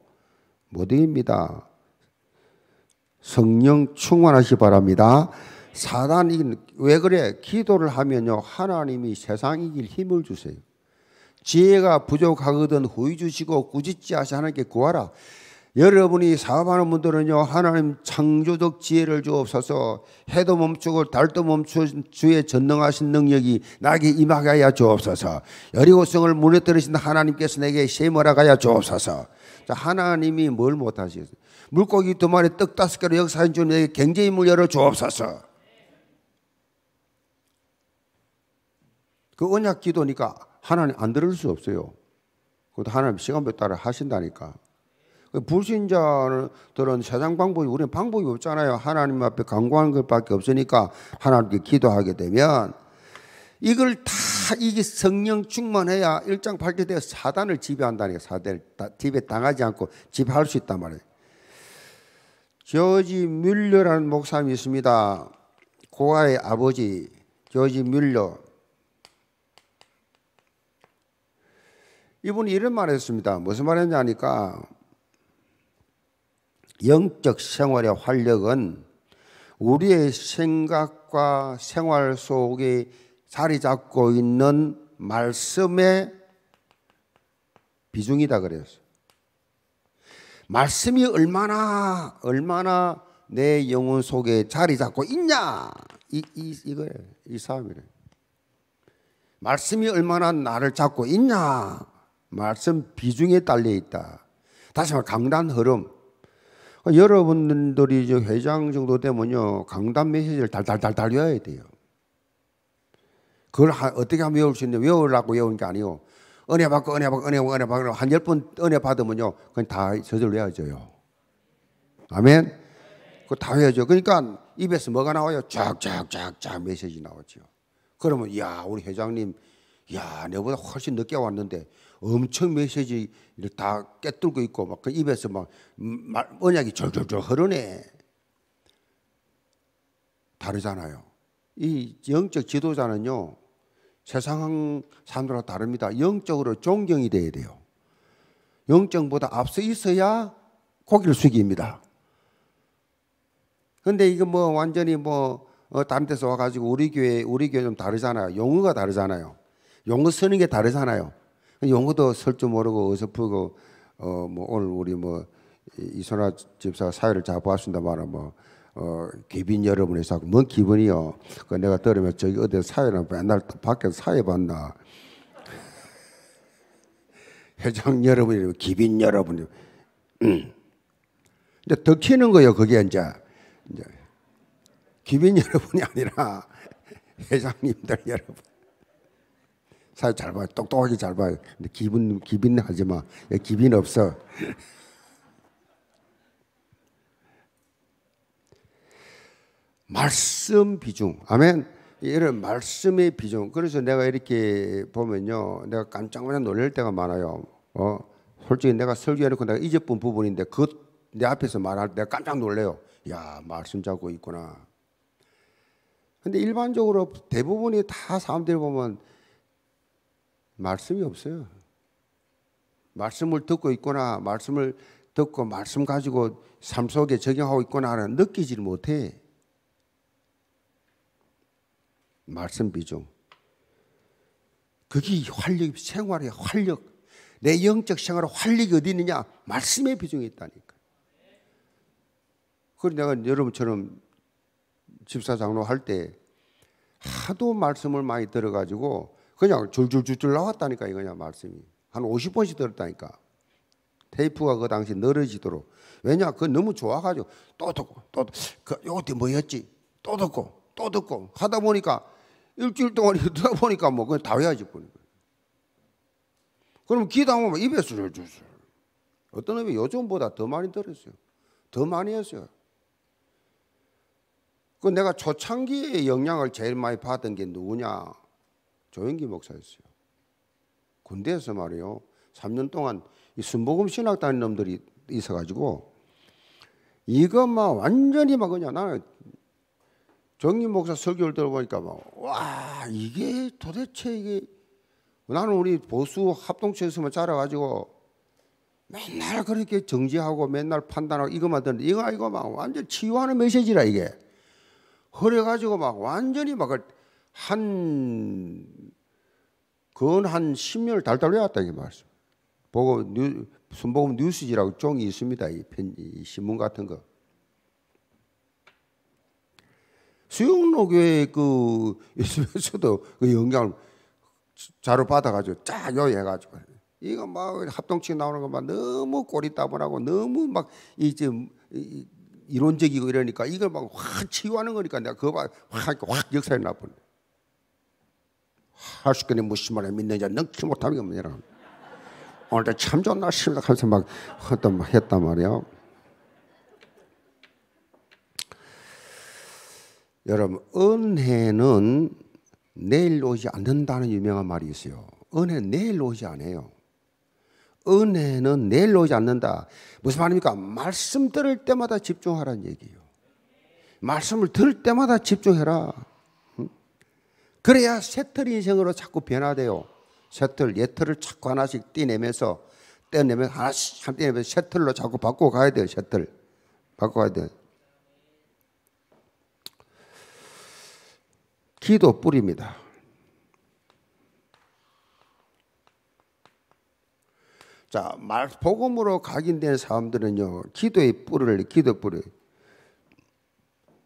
못 이깁니다. 성령 충만하시 바랍니다. 사단이 왜 그래? 기도를 하면요. 하나님이 세상 이길 힘을 주세요. 지혜가 부족하거든 후이 주시고 꾸짖지 하시 하나님께 구하라. 여러분이 사업하는 분들은요, 하나님 창조적 지혜를 주옵소서 해도 멈추고 달도 멈추 주의 전능하신 능력이 나에게 임하게 하여 주옵소서 여리고성을 무너뜨리신 하나님께서 내게 세을 하가야 주옵소서 자, 하나님이 뭘 못하시겠어요? 물고기 두 마리 떡 다섯 개로 역사인주님 내게 경제 힘물 열어 주옵소서 그 언약 기도니까 하나님 안 들을 수 없어요. 그것도 하나님 시간표 달을 하신다니까. 그 불신자들은 세상 방법이 우리는 방법이 없잖아요. 하나님 앞에 강구하는 것밖에 없으니까 하나님께 기도하게 되면 이걸 다 이게 성령 충만해야 일장 발제되어 사단을 지배한다니까 사단을 지배 당하지 않고 지배할 수 있단 말이에요. 조지 뮬러라는 목사님이 있습니다. 고아의 아버지 조지 뮬러. 이분이 이런 말을 했습니다. 무슨 말 했냐 하니까 영적 생활의 활력은 우리의 생각과 생활 속에 자리 잡고 있는 말씀의 비중이다 그랬어요. 말씀이 얼마나 얼마나 내 영혼 속에 자리 잡고 있냐 이, 이이거이 싸움이래. 말씀이 얼마나 나를 잡고 있냐 말씀 비중에 딸려 있다. 다시 말 강단 흐름 어, 여러분들이 저 회장 정도 되면요 강단 메시지를 달달달달 외워야 돼요. 그걸 하, 어떻게 하면 외울 수 있냐 외우려고 외우게 아니요. 은혜 받고 은혜 받고 은혜 받고 은혜 받고 한 열 번 은혜 받으면요 그건 다 저절로 외워져요. 아멘. 그다 외워져. 그러니까 입에서 뭐가 나와요? 쫙쫙쫙쫙 메시지 나오죠. 그러면 야 우리 회장님 야 내보다 훨씬 늦게 왔는데 엄청 메시지를 다 깨뚫고 있고 막 그 입에서 막 음, 말, 언약이 졸졸졸 흐르네. 다르잖아요. 이 영적 지도자는요. 세상 사람들하고 다릅니다. 영적으로 존경이 돼야 돼요. 영적보다 앞서 있어야 고기를 숙입니다. 근데 이거 뭐 완전히 뭐 어, 다른 데서 와가지고 우리 교회 우리 교회 좀 다르잖아요. 용어가 다르잖아요. 용어 쓰는 게 다르잖아요. 용어도 설 줄 모르고 어설프고 어 뭐 오늘 우리 뭐 이소라 집사가 사회를 잡아왔습니다만뭐 어, 기빈 여러분에서 뭔 기분이요? 그 내가 들으면 저기 어디 사회는 맨날 밖에서 사회 봤나? [LAUGHS] 회장 여러분이 기빈 여러분이 음. 근데 더 키는 거예요 그게 이제, 이제 기빈 [LAUGHS] 여러분이 아니라 [LAUGHS] 회장님들 여러분 사회 잘 봐요. 똑똑하게 잘 봐요. 근데 기분, 기빈 하지 마. 기빈 없어. [LAUGHS] 말씀 비중. 아멘. 이런 말씀의 비중. 그래서 내가 이렇게 보면요. 내가 깜짝 놀랄 때가 많아요. 어? 솔직히 내가 설교해놓고 내가 잊어본 부분인데 그 내 앞에서 말할 때 내가 깜짝 놀래요. 야, 말씀 잡고 있구나. 근데 일반적으로 대부분이 다 사람들이 보면 말씀이 없어요. 말씀을 듣고 있거나 말씀을 듣고 말씀 가지고 삶 속에 적용하고 있거나는 느끼질 못해. 말씀 비중. 그게 활력, 생활의 활력, 내 영적 생활의 활력이 어디 있느냐? 말씀의 비중이 있다니까. 그리고 내가 여러분처럼 집사 장로 할 때 하도 말씀을 많이 들어가지고 그냥 줄줄줄줄 나왔다니까 이거냐 말씀이 한 50번씩 들었다니까 테이프가 그 당시 늘어지도록 왜냐 그 너무 좋아가지고 또 듣고 또 그 요때 뭐였지 또 듣고 또 듣고 하다 보니까 일주일 동안 듣다 [LAUGHS] 보니까 뭐 그냥 다 외워지 보니까예요 그럼 기도하면 입에서 줄줄줄 어떤 놈이 요즘보다 더 많이 들었어요. 더 많이 했어요. 그 내가 초창기에 영향을 제일 많이 받은 게 누구냐? 조영기 목사였어요. 군대에서 말이요. 3년 동안 이 순복음 신학 다닌 놈들이 있어가지고 이거 막 완전히 막 그냥 나는 정기 목사 설교를 들어보니까 막와 이게 도대체 이게 나는 우리 보수 합동체에서만 자라가지고 맨날 그렇게 정지하고 맨날 판단하고 이것만 듣는데 이거 이거 막 완전 치유하는 메시지라 이게 허려가지고 막 완전히 막한 그건 한 10년을 달달 해왔다이 말씀. 보고 뉴, 순복음 뉴스지라고 종이 있습니다. 이, 편, 이 신문 같은 거. 수영록에그 [LAUGHS] 있으면서도 그 영향을 자료 받아가지고 쫙 요해가지고 이거 뭐 막 합동치 나오는 것만 너무 꼬리 따분하고 너무 막 이제 이론적이고 이러니까 이걸 막 확 치유하는 거니까 내가 그거 막확 역사에 나쁜 하수꾼이 무슨 말을 믿느냐 능키 못하는 게 뭐냐 오늘도 참 좋은 날씨입니다 하면서 막 했단, 했단 말이야 여러분 은혜는 내일 오지 않는다는 유명한 말이 있어요 은혜는 내일 오지 않아요 은혜는 내일 오지 않는다 무슨 말입니까? 말씀 들을 때마다 집중하라는 얘기예요 말씀을 들을 때마다 집중해라 그래야 새털 인생으로 자꾸 변화돼요. 새털, 옛털을 자꾸 하나씩 떼내면서, 떼내면 하나씩 한 떼내면서 새털로 자꾸 바꿔가야 돼요, 새털. 바꿔가야 돼요. 기도 뿌립니다. 자, 말 복음으로 각인된 사람들은요. 기도의 뿌리를 기도 뿌을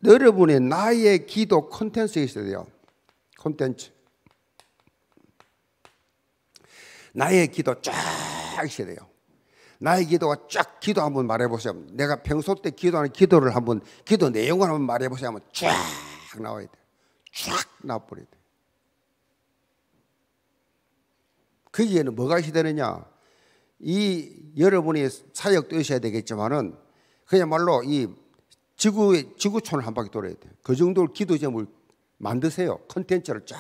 여러분의 나의 기도 컨텐츠에 있어야 돼요. 콘텐츠. 나의 기도 쫙있어요 나의 기도가 쫙 기도 한번 말해보세요. 내가 평소 때 기도하는 기도를 한번 기도 내용을 한번 말해보세요. 하면 쫙 나와야 돼. 쫙나버려야 돼. 거기에는 뭐가 시되느냐? 이 여러분이 사역도 있어야 되겠지만은 그야말로 이 지구 지구촌을 한 바퀴 돌아야 돼. 그 정도로 기도 제목을 만드세요. 컨텐츠를 쫙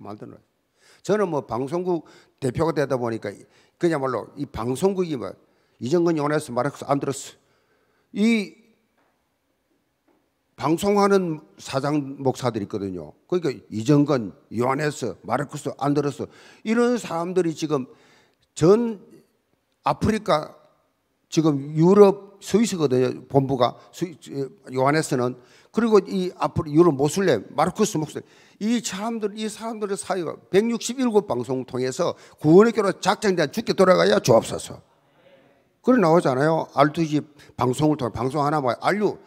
만들어요. 저는 뭐 방송국 대표가 되다 보니까 그야말로 이 방송국이 뭐 이정근 요나스 마르크스 안드로스 이 방송하는 사장 목사들이 있거든요. 그러니까 이정근, 요하네스, 마르크스, 안드로스 이런 사람들이 지금 전 아프리카 지금 유럽 스위스거든요. 본부가 요하네스는 그리고 이 앞으로 유럽 모슬렘, 마르크스 목사님 이 사람들 이 사람들의 사회가167 방송 을 통해서 구원의 교로 작정된 죽게 돌아가야 조합사서. 그래 나오잖아요. 알투지 방송을 통해 방송 하나 봐 뭐 알류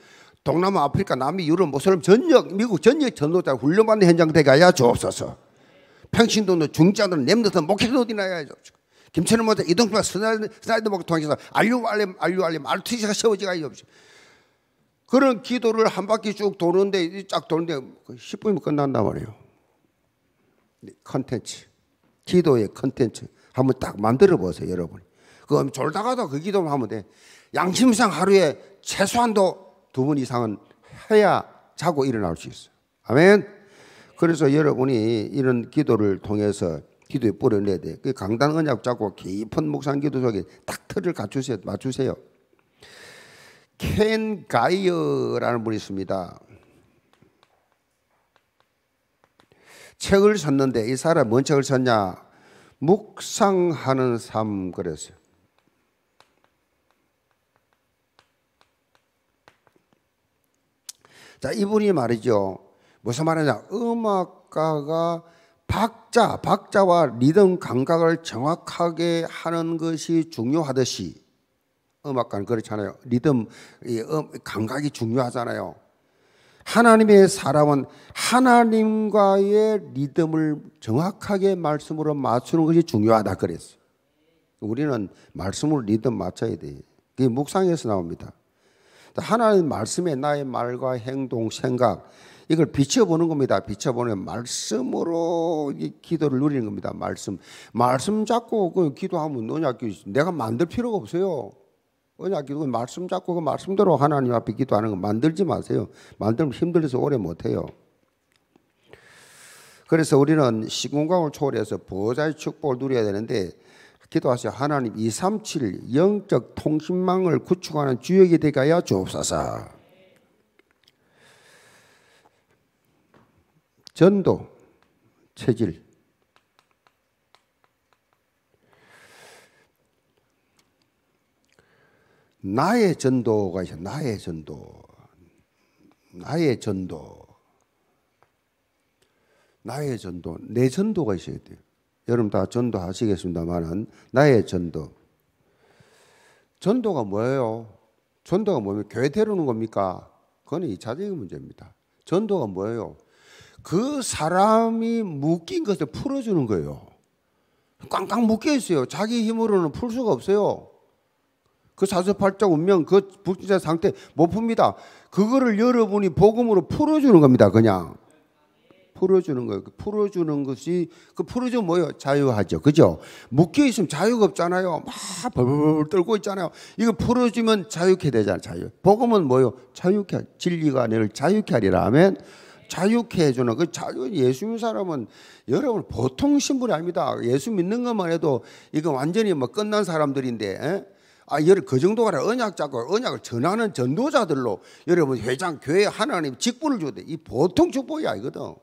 동남아 아프리카 남미 유럽 모슬렘 전역 미국 전역 전도자 훈련받는 현장 대가야 조합사서. 평신도는 중자들은 렘더서 목회도디 나야죠. 김철은 모자 이동수가 스나이드 목통 통해서 알류 알림 알류 알림 알투지가 세워지가 없이. 그런 기도를 한 바퀴 쭉 도는데 쫙 도는데 10분이면 그 끝난단 말이에요. 네, 컨텐츠. 기도의 컨텐츠. 한번 딱 만들어 보세요, 여러분. 그럼 졸다가도 그 기도만 하면 돼. 양심상 하루에 최소한도 두 번 이상은 해야 자고 일어날 수 있어요. 아멘. 그래서 여러분이 이런 기도를 통해서 기도에 뿌려내야 돼. 그 강단 언약 잡고 깊은 목상 기도 속에 딱 틀을 갖추세요, 맞추세요. 켄 가이어라는 분이 있습니다. 책을 샀는데 이 사람 뭔 책을 샀냐? 묵상하는 삶 그랬어요. 자, 이분이 말이죠. 무슨 말이냐? 음악가가 박자, 박자와 리듬 감각을 정확하게 하는 것이 중요하듯이 음악가는 그렇잖아요. 리듬, 음, 감각이 중요하잖아요. 하나님의 사람은 하나님과의 리듬을 정확하게 말씀으로 맞추는 것이 중요하다 그랬어요. 우리는 말씀으로 리듬 맞춰야 돼. 그게 묵상에서 나옵니다. 하나님 말씀에 나의 말과 행동, 생각 이걸 비춰보는 겁니다. 비춰보는 말씀으로 기도를 누리는 겁니다. 말씀 말씀 잡고 그 기도하면 눈이 아언지 그 내가 만들 필요가 없어요. 언약 기도 말씀 잡고 그 말씀대로 하나님 앞에 기도하는 거 만들지 마세요. 만들면 힘들어서 오래 못해요. 그래서 우리는 시공간을 초월해서 보좌의 축복을 누려야 되는데 기도하세요. 하나님 237 영적 통신망을 구축하는 주역이 되가야 주옵사사 전도 체질 나의 전도가 있어 나의 전도. 나의 전도. 나의 전도. 내 전도가 있어야 돼요. 여러분 다 전도하시겠습니다만은 나의 전도. 전도가 뭐예요? 전도가 뭐면 교회 데려오는 겁니까? 그거 이차적인 문제입니다. 전도가 뭐예요? 그 사람이 묶인 것을 풀어주는 거예요. 깡깡 묶여 있어요. 자기 힘으로는 풀 수가 없어요. 그 사수팔자 운명, 그 불신자 상태 못 풉니다. 그거를 여러분이 복음으로 풀어주는 겁니다. 그냥 풀어주는 거예요. 그 풀어주는 것이 그 풀어주면 뭐예요? 자유하죠. 그죠? 묶여 있으면 자유가 없잖아요. 막벌벌 떨고 있잖아요. 이거 풀어주면 자유케 되잖아요. 자유. 복음은 뭐예요? 자유케 진리가 내를 자유케 하리라. 아멘. 자유케 해주는 그 자유 예수 믿는 사람은 여러분 보통 신분이 아닙니다. 예수 믿는 것만 해도 이거 완전히 뭐 끝난 사람들인데. 에? 아, 그 정도가 아니라 언약 자고 언약을 전하는 전도자들로 여러분 회장, 교회, 하나님 직분을 주되 이 보통 직분이 아니거든.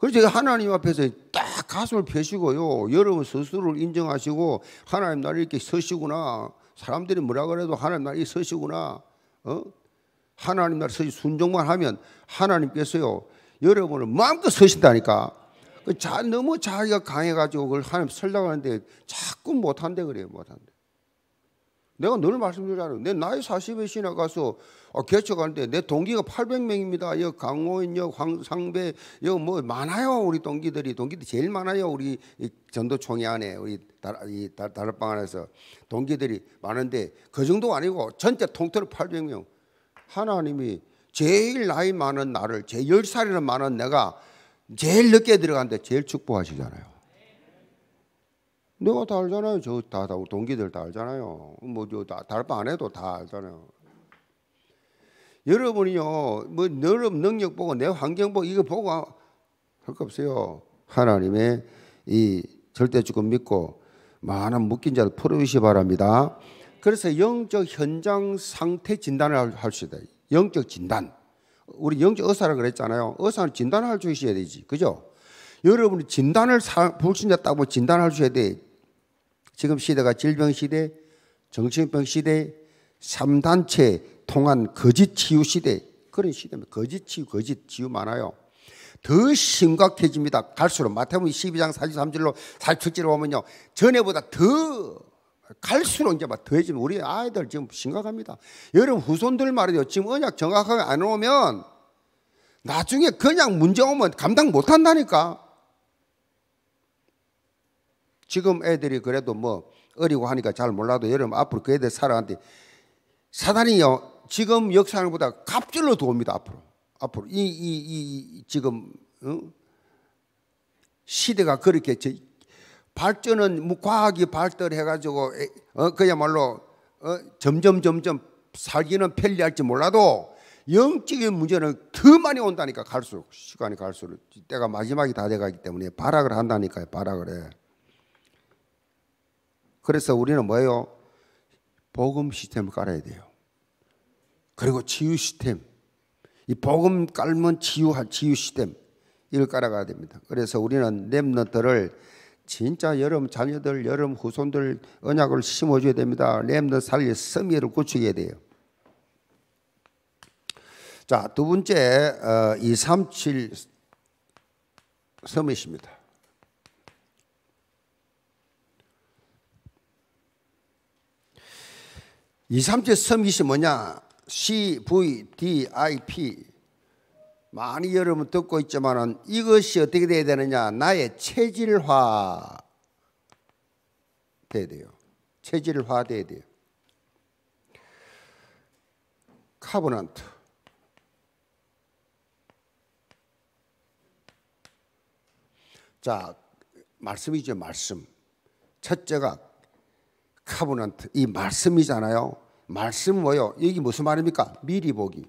그래서 하나님 앞에서 딱 가슴을 펴시고요. 여러분 스스로를 인정하시고 하나님 나를 이렇게 서시구나. 사람들이 뭐라 그래도 하나님 나를 서시구나. 어? 하나님 나를 서시 순종만 하면 하나님께서요. 여러분을 마음껏 서신다니까. 그 자, 너무 자기가 강해가지고 그걸 하나님 설당하는데 자꾸 못한대 그래요. 못한대. 내가 늘 말씀드리잖아요. 내 나이 40에 지나가서 어, 개척하는데 내 동기가 800명입니다. 여 강호인, 여 황상배, 여뭐 많아요. 우리 동기들이. 동기들 제일 많아요. 우리 이 전도총회 안에, 우리 다락방 안에서 동기들이 많은데 그 정도가 아니고 전체 통틀어 800명. 하나님이 제일 나이 많은 나를, 제일 10살이나 많은 내가 제일 늦게 들어갔는데 제일 축복하시잖아요. 내가 다 알잖아요. 저 다, 다 동기들 다 알잖아요. 뭐, 저 다, 달바안 해도 다 알잖아요. 여러분이요, 뭐, 여러분 능력 보고 내 환경 보고 이거 보고 아, 할거 없어요. 하나님의 이 절대 주권 믿고 많은 묶인 자를 풀어주시 바랍니다. 그래서 영적 현장 상태 진단을 할 수 있다. 영적 진단. 우리 영적 의사라 그랬잖아요. 의사는 진단을 할 수 있어야 되지. 그죠? 여러분이 진단을 불신자 따고 진단할 을수 있어야 돼. 지금 시대가 질병 시대, 정신병 시대, 삼단체 통한 거짓 치유 시대 그런 시대입니다. 거짓 치유, 거짓 치유 많아요. 더 심각해집니다. 갈수록 마태복음 12장 43절로 47절로 보면요. 전에보다 더 갈수록 이제 막 더해지면 우리 아이들 지금 심각합니다. 여러분 후손들 말이요. 지금 언약 정확하게 안 오면 나중에 그냥 문제 오면 감당 못 한다니까. 지금 애들이 그래도 뭐 어리고 하니까 잘 몰라도 여러분 앞으로 그 애들 살아가는데 사단이요 지금 역사하는보다 갑질로 도옵니다 앞으로 앞으로 이 이이 이, 지금 응? 시대가 그렇게 저, 발전은 과학이 발달해가지고 어, 그야말로 어, 점점 점점 살기는 편리할지 몰라도 영적인 문제는 더 많이 온다니까 갈수록 시간이 갈수록 때가 마지막이 다 돼가기 때문에 발악을 한다니까요 발악을 해. 그래서 우리는 뭐예요? 복음 시스템을 깔아야 돼요. 그리고 치유 시스템. 이 복음 깔면 치유, 치유 시스템. 이걸 깔아가야 됩니다. 그래서 우리는 랩너트를 진짜 여름 자녀들, 여름 후손들 언약을 심어줘야 됩니다. 랩너 살리 섬예를 구축해 돼요. 자, 두 번째, 어, 237 섬이십니다. 이3째 서밋이 뭐냐? CVDIP. 많이 여러분 듣고 있지만 이것이 어떻게 돼야 되느냐? 나의 체질화 돼야 돼요. 체질화 돼야 돼요. 카보넌트. 자, 말씀이죠, 말씀. 첫째가 카브넌트 이 말씀이잖아요. 말씀 뭐요? 이게 무슨 말입니까? 미리 보기.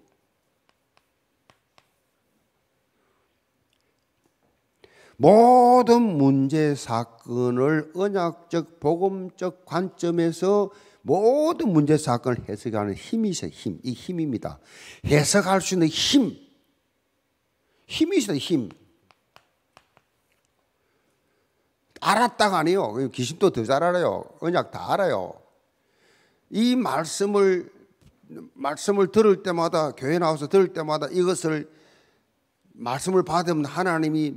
모든 문제 사건을 언약적 복음적 관점에서 모든 문제 사건을 해석하는 힘이세요. 힘. 이 힘입니다. 해석할 수 있는 힘. 힘이세요. 힘. 알았다가 아니요. 귀신도 더 잘 알아요. 언약 다 알아요. 이 말씀을 말씀을 들을 때마다 교회 나와서 들을 때마다 이것을 말씀을 받으면 하나님이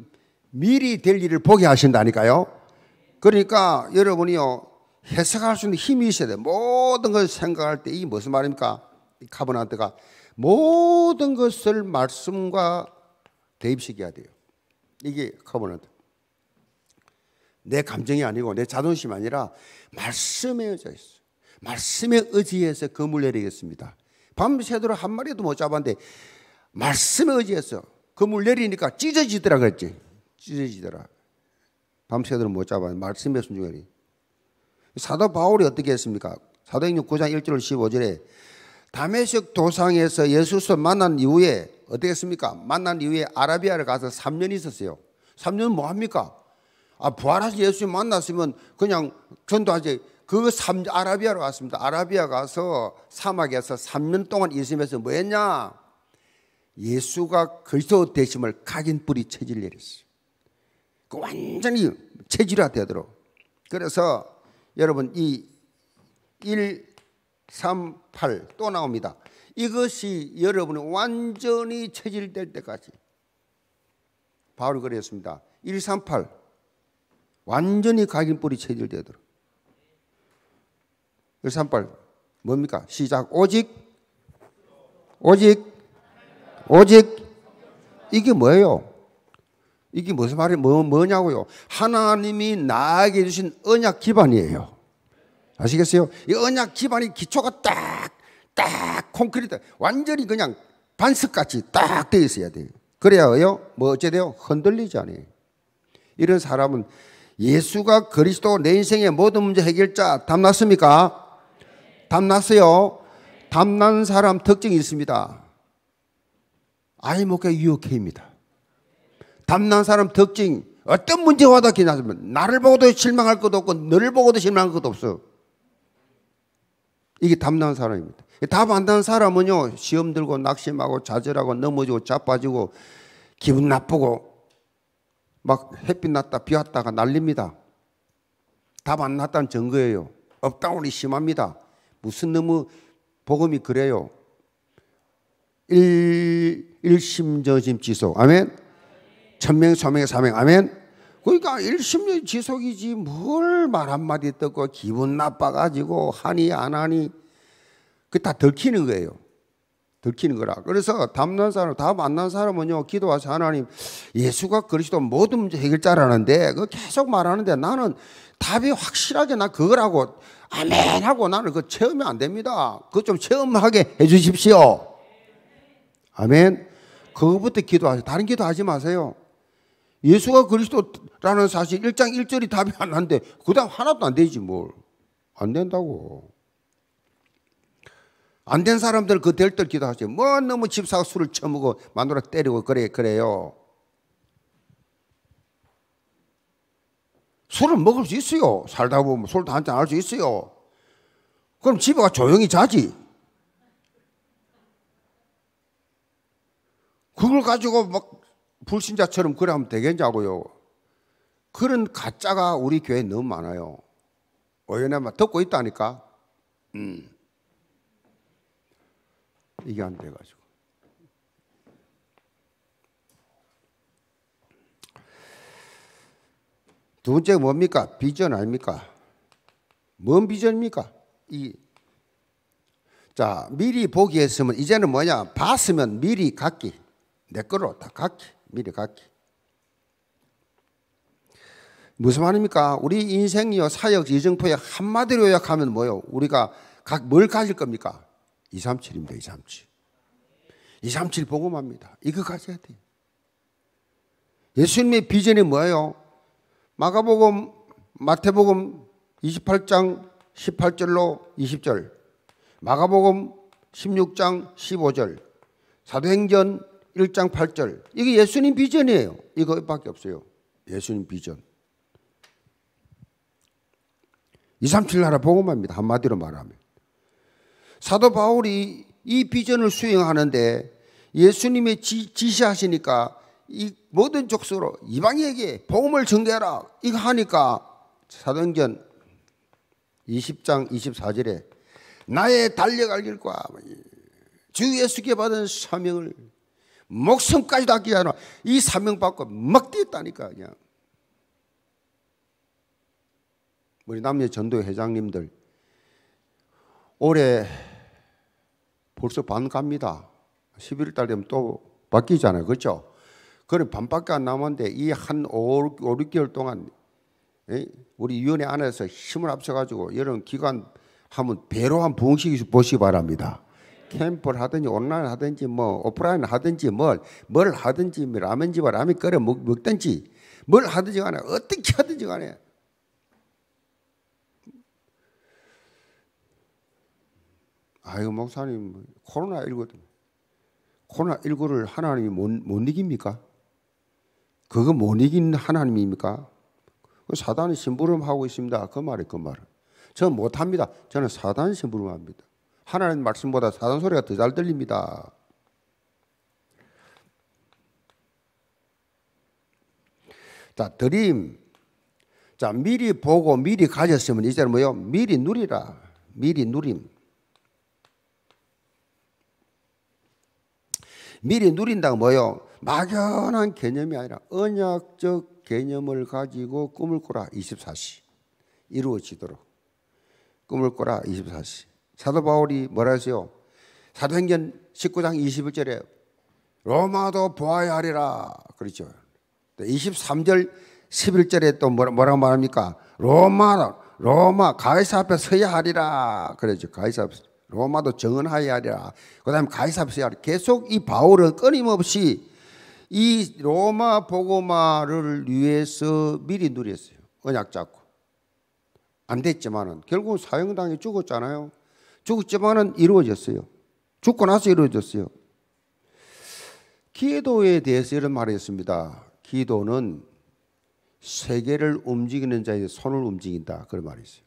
미리 될 일을 보게 하신다니까요. 그러니까 여러분이요 해석할 수 있는 힘이 있어야 돼. 모든 것을 생각할 때 이 무슨 말입니까? 이 카보나트가 모든 것을 말씀과 대입시켜야 돼요. 이게 카보나트. 내 감정이 아니고 내 자존심 아니라 말씀에 의져 있어 말씀에 의지해서 그물 내리겠습니다. 밤새도록 한 마리도 못 잡았는데 말씀에 의지해서 그물 내리니까 찢어지더라 그랬지. 찢어지더라. 밤새도록 못 잡았는데 말씀에 순종하니. 사도 바울이 어떻게 했습니까? 사도행전 9장 1절 15절에 다메섹 도상에서 예수를 만난 이후에 어떻게 했습니까? 만난 이후에 아라비아를 가서 3년 있었어요. 3년 뭐 합니까? 아, 부활하신 예수님 만났으면 그냥 전도하지. 그 삼, 아라비아로 갔습니다. 아라비아 가서 사막에서 3년 동안 예수님에서 뭐 했냐? 예수가 그리스도 되심을 각인 뿌리 체질 내렸어요. 그 완전히 체질화 되도록. 그래서 여러분 이 1, 3, 8 또 나옵니다. 이것이 여러분이 완전히 체질될 때까지. 바울이 그랬습니다. 1, 3, 8. 완전히 각인뿌리 체질되도록. 그래서 한발 뭡니까? 시작. 오직, 오직, 오직. 이게 뭐예요? 이게 무슨 말이 뭐, 뭐냐고요? 하나님이 나에게 주신 언약 기반이에요. 아시겠어요? 이 언약 기반이 기초가 딱, 딱 콘크리트, 완전히 그냥 반석같이 딱 되어 있어야 돼요. 그래야요, 뭐 어째 돼요? 흔들리지 않아요. 이런 사람은 예수가 그리스도 내 인생의 모든 문제 해결자 담났습니까? 담났어요. 담난 사람 특징이 있습니다. 아이목의 유혹해입니다. 담난 사람 특징 어떤 문제와 와닿 나지만 나를 보고도 실망할 것도 없고 너를 보고도 실망할 것도 없어. 이게 담난 사람입니다. 답 안다는 사람은요 시험 들고 낙심하고 좌절하고 넘어지고 자빠지고 기분 나쁘고 막 햇빛 났다 비 왔다가 날립니다답 안 났다는 증거예요. 업다운이 심합니다. 무슨 너무 복음이 그래요. 일, 일심저짐 지속. 아멘? 천명, 소명, 사명. 아멘? 그러니까 일심저짐 지속이지 뭘 말 한마디 듣고 기분 나빠가지고 하니 안 하니 그다 들키는 거예요. 들키는 거라. 그래서 담는 사람, 다 만난 사람은요, 기도와서 하나님, 예수가 그리스도 모든 문제 해결자라는데, 그 계속 말하는데 나는 답이 확실하게 나 그거라고, 아멘! 하고 나는 그 체험이 안 됩니다. 그 좀 체험하게 해 주십시오. 아멘. 그거부터 기도하세요. 다른 기도 하지 마세요. 예수가 그리스도라는 사실 1장 1절이 답이 안 나는데, 그 다음 하나도 안 되지, 뭘. 안 된다고. 안된 사람들 그될때기도하세뭐 너무 집사가 술을 처먹어 마누라 때리고 그래 그래요. 술은 먹을 수 있어요. 살다 보면 술도 한잔 할 수 있어요. 그럼 집에 가 조용히 자지. 그걸 가지고 막 불신자처럼 그래 하면 되겠냐고요. 그런 가짜가 우리 교회에 너무 많아요. 어연냐면 듣고 있다니까. 음. 이게 안 돼가지고. 두 번째 뭡니까? 비전 아닙니까? 뭔 비전입니까? 이 자, 미리 보기 했으면 이제는 뭐냐? 봤으면 미리 갖기. 내 거로 다 갖기. 미리 갖기. 무슨 말입니까? 우리 인생이요, 사역, 이정표에 한마디로 요약하면 뭐요? 우리가 각 뭘 가질 겁니까? 237입니다. 237. 237 복음합니다. 이거 가져야 돼 예수님의 비전이 뭐예요? 마가복음, 마태복음 28장 18절로 20절, 마가복음 16장 15절, 사도행전 1장 8절. 이게 예수님 비전이에요. 이거밖에 없어요. 예수님 비전. 237 나라 복음합니다. 한마디로 말하면. 사도 바울이 이 비전을 수행하는데 예수님의 지, 시하시니까 모든 족속으로 이방에게 복음을 전개하라 이거 하니까 사도행전 20장 24절에 나의 달려갈 길과 주 예수께 받은 사명을 목숨까지도 아끼지 않아 이 사명 받고 막 뛰었다니까 그냥 우리 남녀 전도 회장님들 올해 벌써 반 갑니다. 11월 달 되면 또 바뀌잖아요. 그렇죠? 그럼 반밖에 안 남았는데 이 한 5, 5, 6개월 동안 우리 위원회 안에서 힘을 합쳐가지고 이런 기간 하면 배로 한부흥시키 보시기 바랍니다. 캠프를 하든지 온라인 하든지 뭐 오프라인 하든지 뭘, 뭘 하든지 뭐 라면집을 라면 끓여 먹, 먹든지 뭘 하든지 간에 어떻게 하든지 간에 아이고 목사님 코로나 19 코로나 19를 하나님이 못, 못 이깁니까? 그거 못 이긴 하나님입니까? 그 사단이 심부름하고 있습니다. 그 말이 그 말은. 저는 못합니다. 저는 사단 심부름합니다. 하나님 말씀보다 사단 소리가 더 잘 들립니다. 자, 드림. 자, 미리 보고 미리 가졌으면 이제는 뭐요? 미리 누리라. 미리 누림. 미리 누린다고 뭐요? 막연한 개념이 아니라 언약적 개념을 가지고 꿈을 꾸라 24시 이루어지도록 꿈을 꾸라 24시 사도 바울이 뭐라 하세요 사도행전 19장 21절에 로마도 보아야 하리라 그렇죠 23절 11절에 또 뭐라, 뭐라고 말합니까? 로마 로마 가이사 앞에 서야 하리라 그러죠 가이사 앞에 로마도 정언하여야 하리라. 그 다음에 가이사비스야 하리라. 계속 이 바울은 끊임없이 이 로마 보고마를 위해서 미리 누렸어요. 언약 잡고. 안 됐지만은 결국은 사형당해 죽었잖아요. 죽었지만은 이루어졌어요. 죽고 나서 이루어졌어요. 기도에 대해서 이런 말을 했습니다. 기도는 세계를 움직이는 자의 손을 움직인다. 그런 말이 있어요.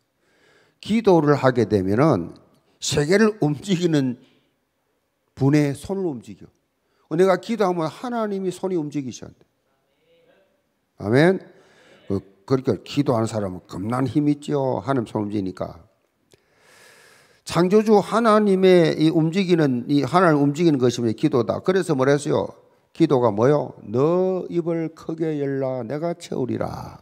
기도를 하게 되면은 세계를 움직이는 분의 손을 움직여. 어, 내가 기도하면 하나님이 손이 움직이셔 아멘. 그, 그러니 기도하는 사람은 겁난 힘이 있죠. 하나님 손 움직이니까. 창조주 하나님의 이 움직이는 이 하나님 움직이는 것이 기도다. 그래서 뭐랬어요? 기도가 뭐요? 너 입을 크게 열라 내가 채우리라.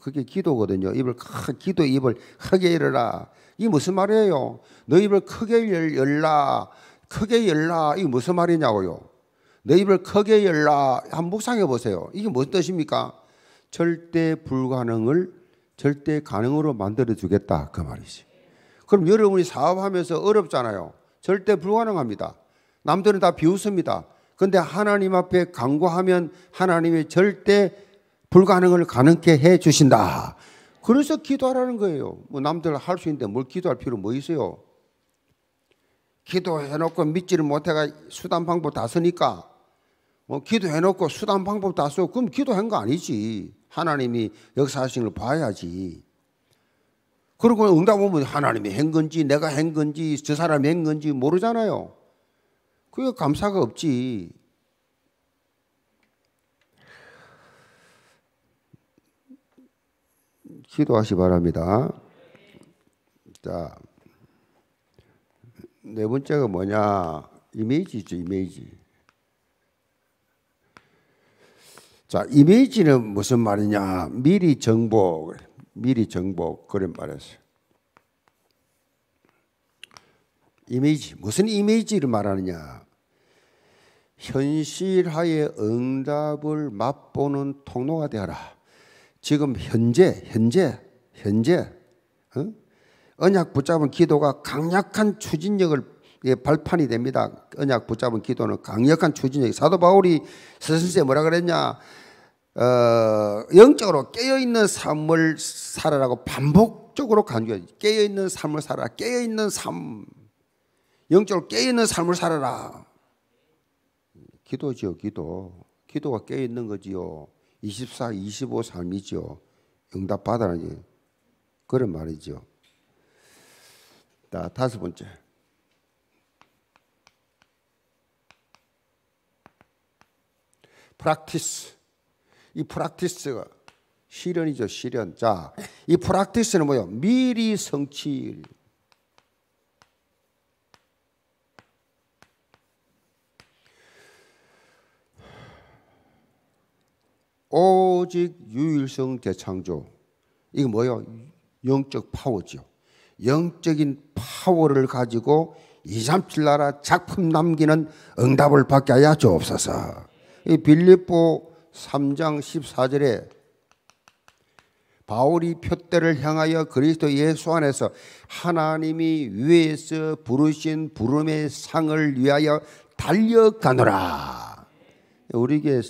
그게 기도거든요. 입을 크, 기도 입을 크게 열어라. 이 무슨 말이에요? 너 입을 크게 열라. 크게 열라. 이게 무슨 말이냐고요? 너 입을 크게 열라. 한번 묵상해 보세요. 이게 무슨 뜻입니까? 절대 불가능을 절대 가능으로 만들어 주겠다. 그 말이지. 그럼 여러분이 사업하면서 어렵잖아요. 절대 불가능합니다. 남들은 다 비웃습니다. 근데 하나님 앞에 강구하면 하나님의 절대 불가능을 가능케 해 주신다. 그래서 기도하라는 거예요. 뭐 남들 할 수 있는데 뭘 기도할 필요 뭐 있어요? 기도해놓고 믿지를 못해가 수단 방법 다 쓰니까 뭐 기도해놓고 수단 방법 다 써. 그럼 기도한 거 아니지. 하나님이 역사하신 걸 봐야지. 그리고 응답 오면 하나님이 한 건지 내가 한 건지 저 사람이 한 건지 모르잖아요. 그게 감사가 없지. 기도하시 바랍니다. 자, 네 번째가 뭐냐? 이미지죠, 이미지. 자, 이미지는 무슨 말이냐? 미리 정복, 미리 정복, 그런 말이었어요. 이미지, 무슨 이미지를 말하느냐? 현실하에 응답을 맛보는 통로가 되어라. 지금 현재, 현재, 현재, 응? 언약 붙잡은 기도가 강력한 추진력을 예, 발판이 됩니다. 언약 붙잡은 기도는 강력한 추진력. 사도 바울이 스승세 뭐라 그랬냐? 어, 영적으로 깨어있는 삶을 살아라고 반복적으로 강조해. 깨어있는 삶을 살아라. 깨어있는 삶. 영적으로 깨어있는 삶을 살아라. 기도지요, 기도. 기도가 깨어있는 거지요. 24, 25 삶이죠. 응답 받아라니 그런 말이죠. 자, 다섯 번째. 프락티스. 이 프락티스가 실현이죠, 실현. 자, 이 프락티스는 뭐요? 미리 성취 오직 유일성 대창조. 이거 뭐요? 예 영적 파워죠. 영적인 파워를 가지고 237 나라 작품 남기는 응답을 받게 하여 주옵서이 빌립보 3장 14절에 바울이 표대를 향하여 그리스도 예수 안에서 하나님이 위에서 부르신 부름의 상을 위하여 달려가노라. 우리에게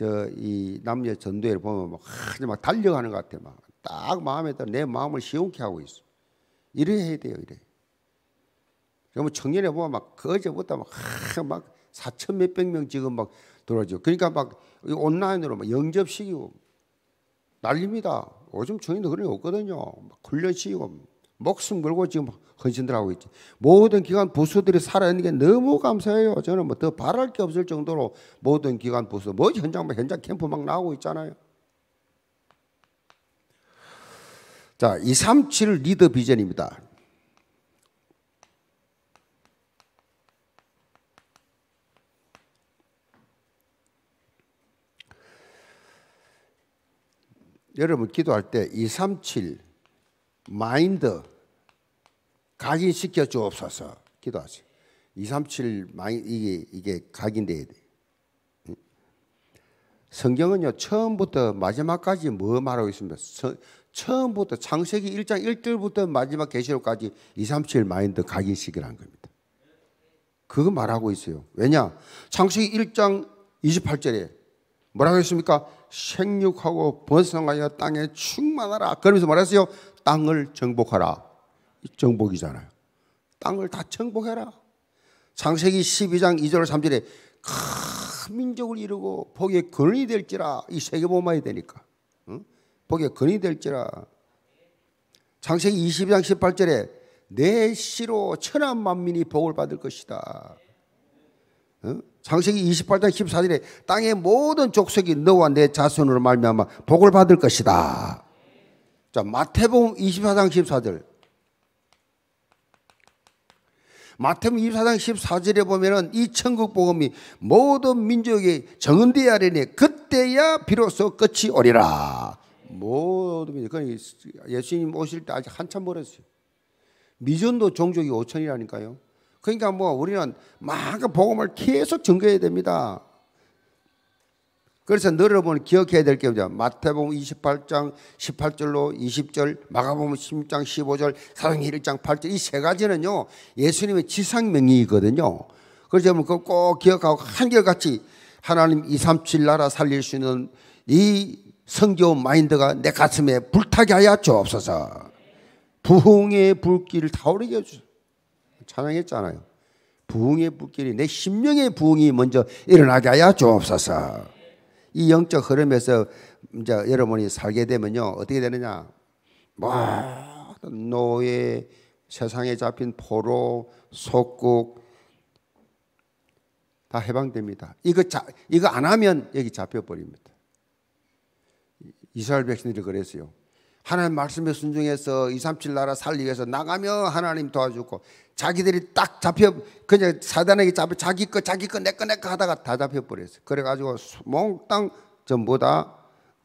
저이 남녀 전도회를 보면 막, 하, 막 달려가는 것 같아 막 딱 마음에 들내 마음을 시원케 하고 있어. 이래야 돼요 이래. 그러면 청년에 보면 막 그제부터 막, 하, 막사천 몇백 명 지금 막 들어오죠. 그러니까 막 온라인으로 막 영접시키고 난립니다. 요즘 청년도 그런 게 없거든요. 막 훈련시키고 목숨 걸고 지금 헌신들 하고 있지. 모든 기관 부수들이 살아있는 게 너무 감사해요. 저는 뭐 더 바랄 게 없을 정도로 모든 기관 부수, 뭐 현장, 뭐 현장 캠프 막 나오고 있잖아요. 자, 237 리더 비전입니다. 여러분 기도할 때237 마인드 각인시켜 주옵소서 기도하세요. 237 이게 이게 각인돼야 돼. 성경은요 처음부터 마지막까지 뭐 말하고 있습니다. 서, 처음부터 창세기 1장 1절부터 마지막 계시록까지 237 마인드 각인시키라는 겁니다. 그거 말하고 있어요. 왜냐? 창세기 1장 28절에 뭐라고 했습니까? 생육하고 번성하여 땅에 충만하라. 그러면서 말했어요. 땅을 정복하라. 정복이잖아요. 땅을 다 정복해라. 창세기 12장 2절 3절에 큰 민족을 이루고 복의 근원이 될지라 이 세계보험이 되니까 응? 복의 근원이 될지라 창세기 22장 18절에 내 씨로 천한 만민이 복을 받을 것이다. 응? 창세기 28장 14절에 땅의 모든 족속이 너와 내 자손으로 말미암아 복을 받을 것이다. 자, 마태복음 24장 14절. 마태복음 24장 14절에 보면은 이 천국 복음이 모든 민족에 정은되야 하리니 그때야 비로소 끝이 오리라. 모든 민족. 그러니까 예수님 오실 때 아직 한참 멀었어요. 미전도 종족이 5천이라니까요. 그러니까 뭐 우리는 막 복음을 계속 전개해야 됩니다. 그래서 너를 보면 기억해야 될 게 뭐냐. 마태복음 28장 18절로 20절, 마가복음 16장 15절, 사도행 1장 8절 이 세 가지는요. 예수님의 지상명의이거든요. 그래서 꼭 기억하고 한결같이 하나님 237 나라 살릴 수 있는 이성교 마인드가 내 가슴에 불타게 하여 주옵소서. 부흥의 불길을 타오르게 해주소서. 찬양했잖아요. 부흥의 불길이 내 심령의 부흥이 먼저 일어나게 하여 주옵소서. 이 영적 흐름에서 이제 여러분이 살게 되면요 어떻게 되느냐 모든 뭐, 노예 세상에 잡힌 포로 속국 다 해방됩니다. 이거 자, 이거 안 하면 여기 잡혀 버립니다. 이스라엘 백성들이 그랬어요. 하나님 말씀에 순종해서 237 나라 살리기 위해서 나가며 하나님 도와주고 자기들이 딱 잡혀 그냥 사단에게 잡혀 자기 거 자기 거 내 거 내 거 하다가 다 잡혀 버렸어. 그래 가지고 몽땅 전부 다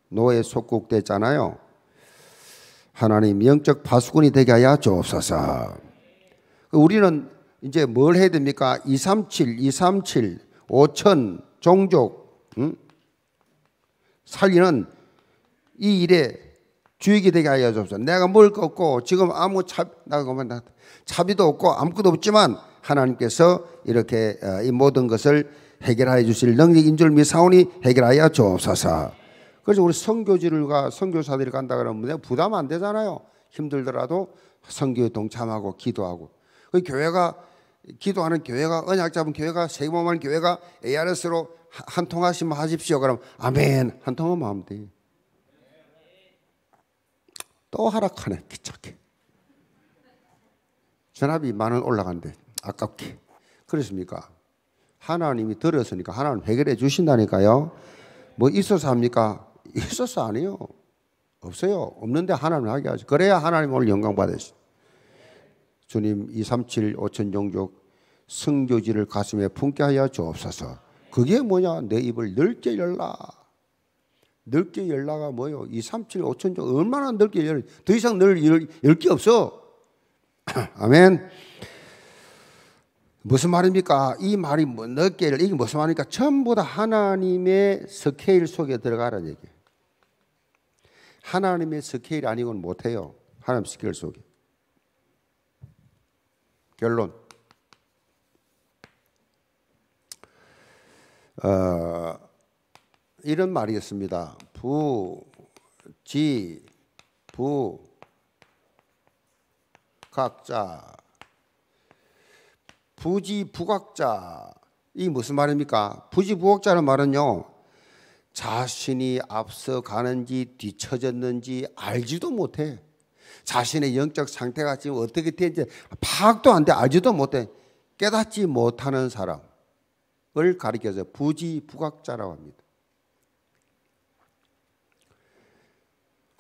노예 속국됐잖아요. 하나님 영적 파수꾼이 되게 하여 주옵소서. 그 우리는 이제 뭘 해야 됩니까? 237, 237, 5천 종족 응? 살리는 이 일에 주익이 되게 하여 주옵소서. 내가 뭘을거 없고 지금 아무 차, 나가 보면 차비도 없고 아무것도 없지만 하나님께서 이렇게 어, 이 모든 것을 해결하여 주실 능력인 줄미사오니 해결하여 주옵소서. 그래서 우리 선교지를과 선교사들이 간다 그러면 내가 부담 안 되잖아요. 힘들더라도 선교에 동참하고 기도하고 그 교회가 기도하는 교회가 언약 잡은 교회가 세금하는 교회가 ARS로 한 통하시면 하십시오. 그럼 아멘 한 통하면 하면 돼. 또 하락하네 기찮게 전압이 만원 올라간대 아깝게 그렇습니까 하나님이 들었으니까 하나님 해결해 주신다니까요 뭐 있어서 합니까 [LAUGHS] 있어서 아니요 없어요 없는데 하나님 하게 하죠 그래야 하나님 오늘 영광 받으시 주님 237 5천 종족 성교지를 가슴에 품게 하여 주옵소서 그게 뭐냐 내 입을 넓게 열라 넓게 열나가 뭐요? 2, 3, 7, 5천 종 얼마나 넓게 열, 더 이상 늘열게 없어. [CLEARS THROAT] 아멘. 무슨 말입니까? 이 말이 뭐 넓게를 이게 무슨 말입니까? 전부 다 하나님의 스케일 속에 들어가라는 얘기. 하나님의 스케일 아니고는 못해요. 하나님 스케일 속에. 결론. 어, 이런 말이 있습니다. 부, 지, 부, 각자. 부지, 부각자. 이 무슨 말입니까? 부지, 부각자는 말은요. 자신이 앞서가는지 뒤처졌는지 알지도 못해. 자신의 영적 상태가 지금 어떻게 되는지 파악도 안 돼. 알지도 못해. 깨닫지 못하는 사람을 가리켜서 부지, 부각자라고 합니다.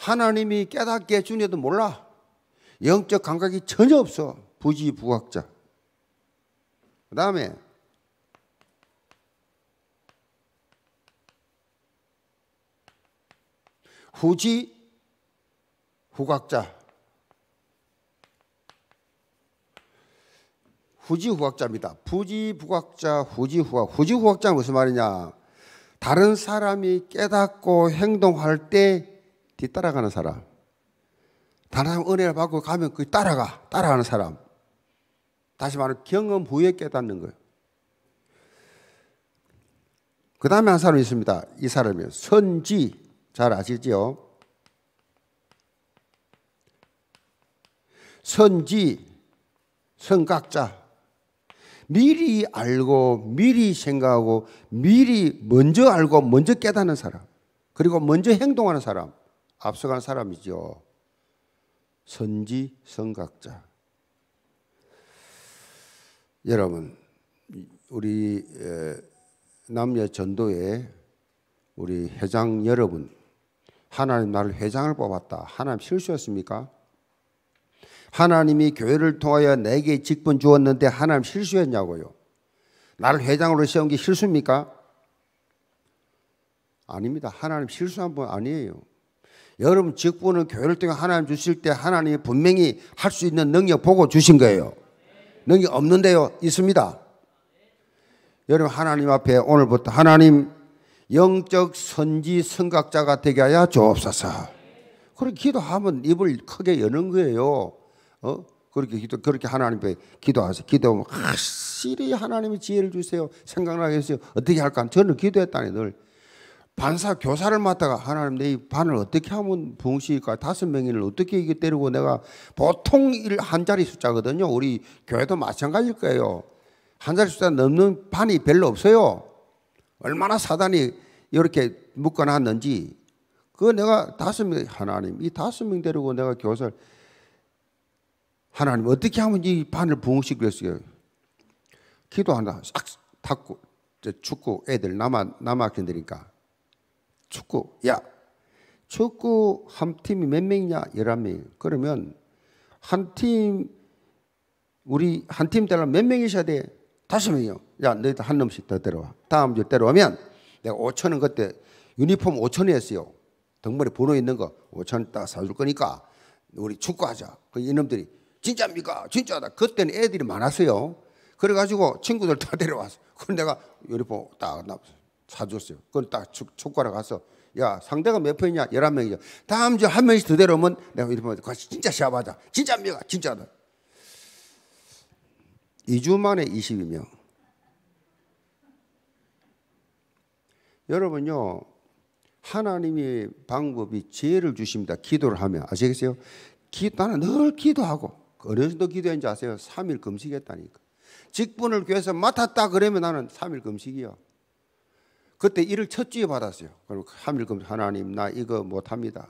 하나님이 깨닫게 해주니도 몰라. 영적 감각이 전혀 없어. 부지부각자그 다음에 후지 후각자. 후지 후각자입니다. 부지 부각자, 후지 후각. 후지 후각자는 무슨 말이냐? 다른 사람이 깨닫고 행동할 때 뒤따라가는 사람. 다른 은혜를 받고 가면 그 따라가, 따라가는 사람. 다시 말해 경험 후에 깨닫는 거예요. 그 다음에 한 사람이 있습니다. 이 사람이요. 선지. 잘 아시지요? 선지, 선각자. 미리 알고, 미리 생각하고, 미리 먼저 알고, 먼저 깨닫는 사람. 그리고 먼저 행동하는 사람. 앞서간 사람이죠. 선지 선각자. 여러분, 우리 남녀 전도에 우리 회장 여러분, 하나님 나를 회장을 뽑았다. 하나님 실수였습니까? 하나님이 교회를 통하여 내게 직분 주었는데 하나님 실수했냐고요. 나를 회장으로 세운 게 실수입니까? 아닙니다. 하나님 실수한 분 아니에요. 여러분 직분은 교회를 통해 하나님 주실 때 하나님이 분명히 할 수 있는 능력 보고 주신 거예요. 능력 없는데요. 있습니다. 여러분 하나님 앞에 오늘부터 하나님 영적 선지 성각자가 되게 하여 주옵소서. 그렇게 기도하면 입을 크게 여는 거예요. 어? 그렇게 기도 그렇게 하나님께 기도하세요. 기도하면 확실히 아, 하나님의 지혜를 주세요. 생각나게 해주세요. 어떻게 할까? 저는 기도했다니 늘 반사 교사를 맡다가 하나님 내 이 반을 어떻게 하면 부흥시일까 다섯 명이를 어떻게 이게 때리고 내가 보통 일 한 자리 숫자거든요. 우리 교회도 마찬가지일 거예요. 한 자리 숫자 넘는 반이 별로 없어요. 얼마나 사단이 이렇게 묶어놨는지 그 내가 다섯 명 하나님 이 다섯 명 데리고 내가 교사를 하나님 어떻게 하면 이 반을 부흥시키겠어요? 기도한다. 싹 닦고 죽고 애들 남아 남아 견드니까 축구. 야, 축구 한 팀이 몇 명이냐? 열한 명 그러면 한 팀, 우리 한 팀 되려면 몇 명이셔야 돼? 다섯 명이요. 야, 너희들 한 놈씩 더 데려와. 다음 주 데려오면 내가 5천 원 그때 유니폼 5천 원이었어요. 덩머리 번호 있는 거 5천 원 딱 사줄 거니까 우리 축구하자. 그 이놈들이 진짜입니까? 진짜다. 그때는 애들이 많았어요. 그래가지고 친구들 다데려왔어그럼 [LAUGHS] 내가 유니폼 딱 나왔어. 사줬어요. 그걸 딱 촉과로 가서 야 상대가 몇 편이냐? 열한 명이죠. 다음 주 한 명씩 더 데려오면 내가 이러면 진짜 시합하자. 진짜 명아 진짜다. 2주 만에 22명. 여러분요. 하나님이 방법이 지혜를 주십니다. 기도를 하면 아시겠어요? 기, 나는 늘 기도하고 그 어느 정도 기도했는지 아세요? 3일 금식했다니까. 직분을 위해서 맡았다 그러면 나는 3일 금식이요. 그때 일을 첫 주에 받았어요. 그리고 하밀금 하나님 나 이거 못합니다.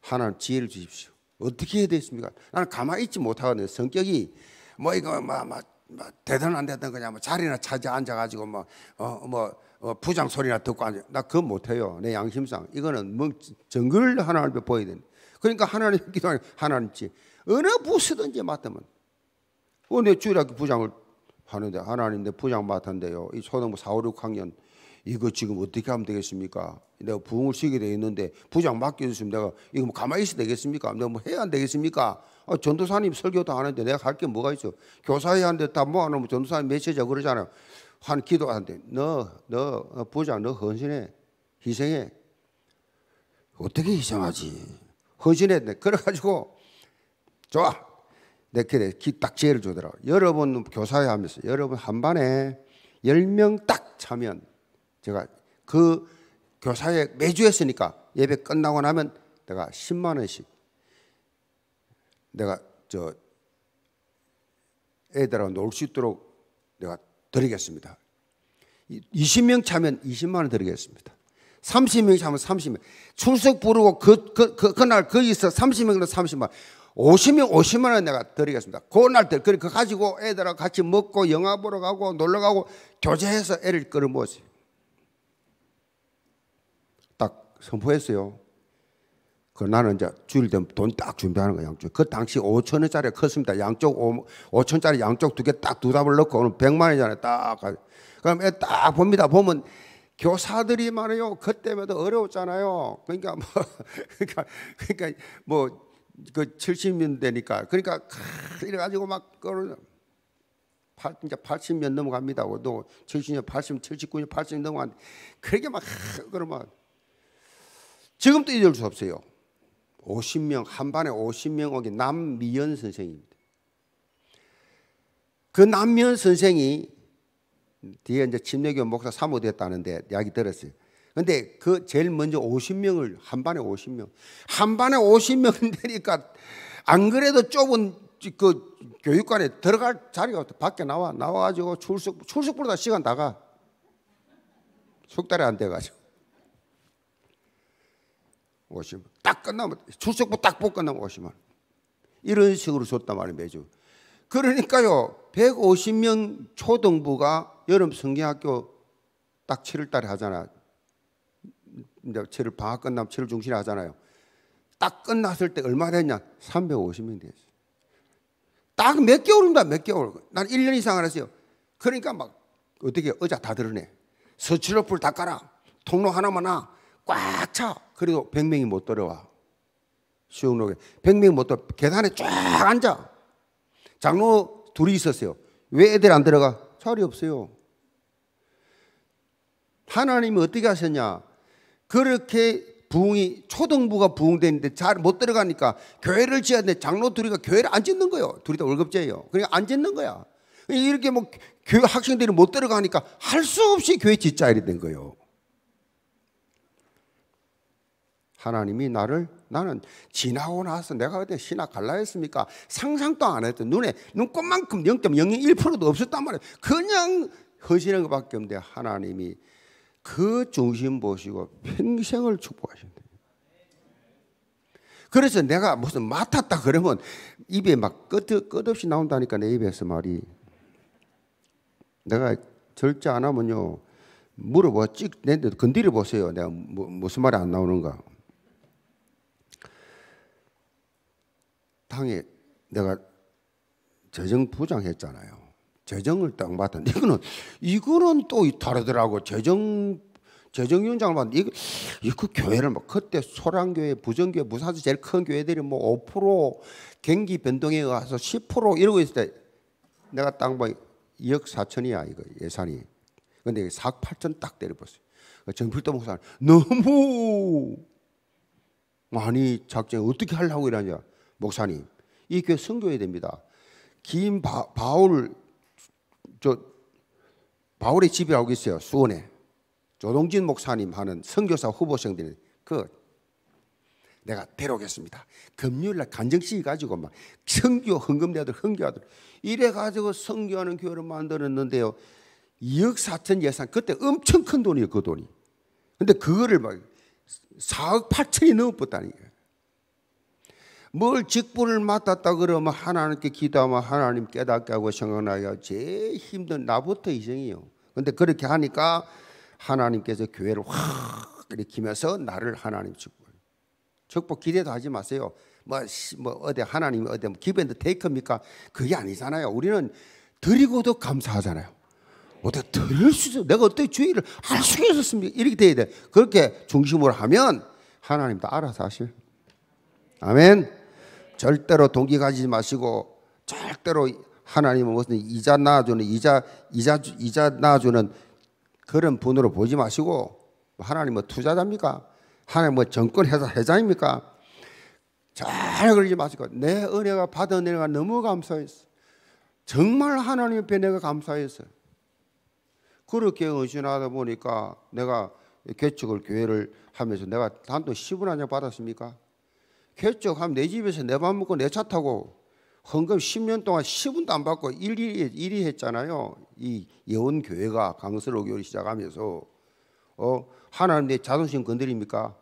하나님 지혜를 주십시오. 어떻게 해야 되겠습니까? 나는 가만히 있지 못하거든요. 성격이 뭐 이거 뭐막 대든 안 되든 그냥 뭐 자리나 차지 앉아가지고 뭐 어뭐 어, 뭐, 어, 부장 소리나 듣고 앉아 나 그건 못해요 내 양심상 이거는 뭐 정글 하나님 앞에 보여야 되는 그러니까 하나님 기도하나님지 어느 부서든지 맡으면 어내 주일학교 부장을 하는데 하나님 내 부장 맡았는데요 이 초등부 4, 5, 6학년 이거 지금 어떻게 하면 되겠습니까? 내가 부흥을 시키게 돼 있는데 부장 맡겨주시면 내가 이거 뭐 가만히 있어 되겠습니까? 내가 뭐 해야 안 되겠습니까? 아, 전도사님 설교도 하는데 내가 할 게 뭐가 있어? 교사회 하는데 다 모아놓으면 전도사님 메시지 그러잖아요. 한 기도하는데 너, 너 부장 어, 너 헌신해. 희생해. 어떻게 희생하지? 헌신했 그래가지고 좋아. 내게 딱 지혜를 주더라. 여러분 교사회 하면서 여러분 한반에 10명 딱 차면 제가 그러니까 그 교사에 매주 했으니까 예배 끝나고 나면 내가 10만 원씩 내가 저 애들하고 놀 수 있도록 내가 드리겠습니다. 20명 차면 20만 원 드리겠습니다. 30명 차면 30명. 출석 부르고 그, 그, 그, 그날 거기서 30명으로 30만 원. 50명 50만 원 내가 드리겠습니다. 그날들 그래 그 가지고 애들하고 같이 먹고 영화 보러 가고 놀러 가고 교제해서 애를 끌어모으세요. 선포했어요. 그 나는 이제 주일 되면 돈 딱 준비하는 거 양쪽. 그 당시 5천 원짜리 컸습니다. 양쪽 5, 5천짜리 양쪽 두 개 딱두 답을 넣고 오늘 100만 원이잖아요. 딱. 그럼 딱 봅니다. 보면 교사들이 말해요. 그때마다 어려웠잖아요. 그러니까 뭐 [LAUGHS] 그러니까 그러니까 뭐그 70년대니까 그러니까 이래 가지고 막 그런 팔, 이제 그러니까 80년 넘어갑니다. 또 70년, 80, 79년, 80년 넘어갔 그렇게 막 그러면 지금도 잊을 수 없어요. 50명, 한 반에 50명 오기 남미연 선생입니다. 그 남미연 선생이 뒤에 이제 침례교 목사 사모됐다는데 이야기 들었어요. 근데 그 제일 먼저 50명을 한 반에 50명. 한 반에 50명 [LAUGHS] 되니까 안 그래도 좁은 그 교육관에 들어갈 자리가 밖에 나와. 나와가지고 출석, 출석보다 시간 다가석 달이 안 돼가지고. 50만. 딱 끝나면 출석부 딱 보고 끝나면 50만 원. 이런 식으로 줬단 말이에요 매주. 그러니까요 150명 초등부가 여름 성경학교 딱 7월달에 하잖아. 이제 7월 방학 끝나면 7월 중순에 하잖아요. 딱 끝났을 때 얼마 됐냐? 350명 됐어. 딱몇 개월입니다. 몇 개월. 난 1년 이상 안 했어요. 그러니까 막 어떻게 의자 다 드러내. 서출로풀 다 깔아. 통로 하나만 나꽉 차. 그래도 100명이 못 돌아와. 수영록에. 100명이 못 돌아와. 계단에 쫙 앉아. 장로 둘이 있었어요. 왜 애들 안 들어가? 자리 없어요. 하나님이 어떻게 하셨냐? 그렇게 부흥이 초등부가 부흥되는데 잘 못 들어가니까 교회를 지었는데 장로 둘이가 교회를 안 짓는 거예요. 둘이 다 월급제예요. 그러니까 안 짓는 거야. 이렇게 뭐 학생들이 못 들어가니까 할 수 없이 교회 짓자 이래 된 거예요. 하나님이 나를 나는 지나고 나서 내가 그때 신학 갈라 했습니까? 상상도 안 했던 눈에 눈꽃만큼 0.001%도 없었단 말이에요. 그냥 허시는 것밖에 없는데 하나님이 그 중심 보시고 평생을 축복하신다. 그래서 내가 무슨 맡았다 그러면 입에 막 끝, 끝없이 나온다니까 내 입에서 말이. 내가 절제 안 하면요. 물어봐. 찍, 내 건드려 보세요. 내가 뭐, 무슨 말이 안 나오는가. 당에 내가 재정 부장했잖아요. 재정을 딱맡은 이거는 이거는 또 다르더라고. 재정 재정위원장을 봤은 이거, 이 그 교회를 막 뭐 그때 소량교회, 부정교회, 무사주 제일 큰 교회들이 뭐 5% 경기 변동에 의해서 10% 이러고 있을 때 내가 딱방 2억 뭐 4천이야 이거 예산이. 근데 4억 8천 딱 때려봤어요. 전필도 그 목사는 너무 많이 작정 어떻게 하려고 이러냐. 목사님, 이 교회 성교해야 됩니다. 김 바, 바울 저 바울의 집이 하고 있어요. 수원에 조동진 목사님 하는 선교사 후보생들 그 내가 데려오겠습니다. 금요일 날 간증식 가지고 막 선교 헌금대들 헌교하들 이래 가지고 선교하는 교회를 만들었는데요. 2억 4천 예산 그때 엄청 큰 돈이에요 그 돈이. 근데 그거를 막 4억 8천이 넘었다니까. 뭘 직분을 맡았다 그러면 하나님께 기도하면 하나님 깨닫게 하고 생각나게 제일 힘든 나부터 이생이요. 근데 그렇게 하니까 하나님께서 교회를 확 일으키면서 나를 하나님 축복. 축복 기대도 하지 마세요. 뭐, 뭐 어디 하나님 어디 뭐 기밴드 테이크입니까? 그게 아니잖아요. 우리는 드리고도 감사하잖아요. 어떻게 드릴 수 있어? 내가 어떻게 주의를 할수 있었습니까? 이렇게 돼야 돼. 그렇게 중심으로 하면 하나님도 알아서 하실. 아멘. 절대로 동기 가지지 마시고 절대로 하나님은 무슨 이자 나주는 이자 이자 이자 나주는 그런 분으로 보지 마시고 하나님은 뭐 투자자입니까? 하나님뭐 정권 회사 회장입니까? 잘 그러지 마시고 내 은혜가 받은 은혜가 너무 감사했어. 정말 하나님 앞에 내가 감사했어. 그렇게 의신하다 보니까 내가 개척을 교회를 하면서 내가 단돈 10원 한장 받았습니까? 결정하면 내 집에서 내 밥 먹고 내 차 타고 헌금 10년 동안 10분도 안 받고 1위, 1위 했잖아요. 이 예원교회가 강서로 교회를 시작하면서 어, 하나님 내 자존심 건드립니까?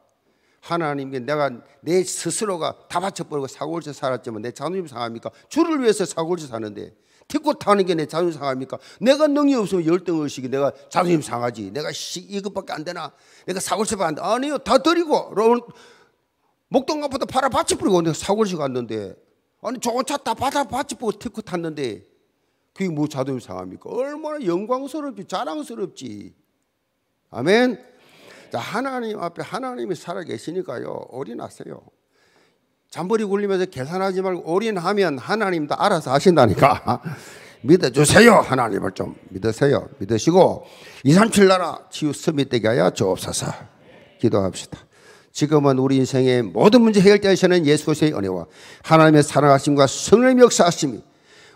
하나님께 내가 내 스스로가 다 바쳐버리고 사골치 살았지만 내 자존심 상합니까? 주를 위해서 사골치 사는데 듣고 타는 게 내 자존심 상합니까? 내가 능력 없으면 열등의식이 내가 자존심 상하지. 내가 시, 이것밖에 안 되나? 내가 사골치밖에 안 돼. 아니요. 다 드리고 목동갑부터 팔아 바치 뿌리고 오는 사고를 갔는데 아니 좋은 차다 받아 바치 뿌리고 특허 탔는데 그게 뭐자동심 상합니까? 얼마나 영광스럽지 자랑스럽지 아멘 자 하나님 앞에 하나님이 살아계시니까요 올인하세요 잠버리 굴리면서 계산하지 말고 올인하면 하나님 다 알아서 하신다니까 [LAUGHS] 믿어주세요 하나님을 좀 믿으세요 믿으시고 237 나라 치유 스밋되게 하여 주옵소서 기도합시다 지금은 우리 인생의 모든 문제 해결되시는 예수의 은혜와 하나님의 사랑하심과 성령의 역사하심이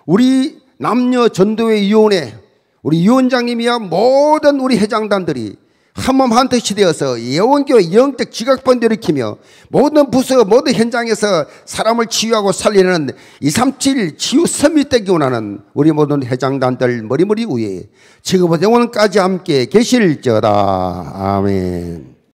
우리 남녀 전도회 위원회 우리 위원장님이야 모든 우리 회장단들이 한몸 한뜻이 되어서 예원교회 영적 지각번도 일으키며 모든 부서 모든 현장에서 사람을 치유하고 살리는 237 치유 섬밋때 기원하는 우리 모든 회장단들 머리머리 위에 지금부터 영원까지 함께 계실저다 아멘.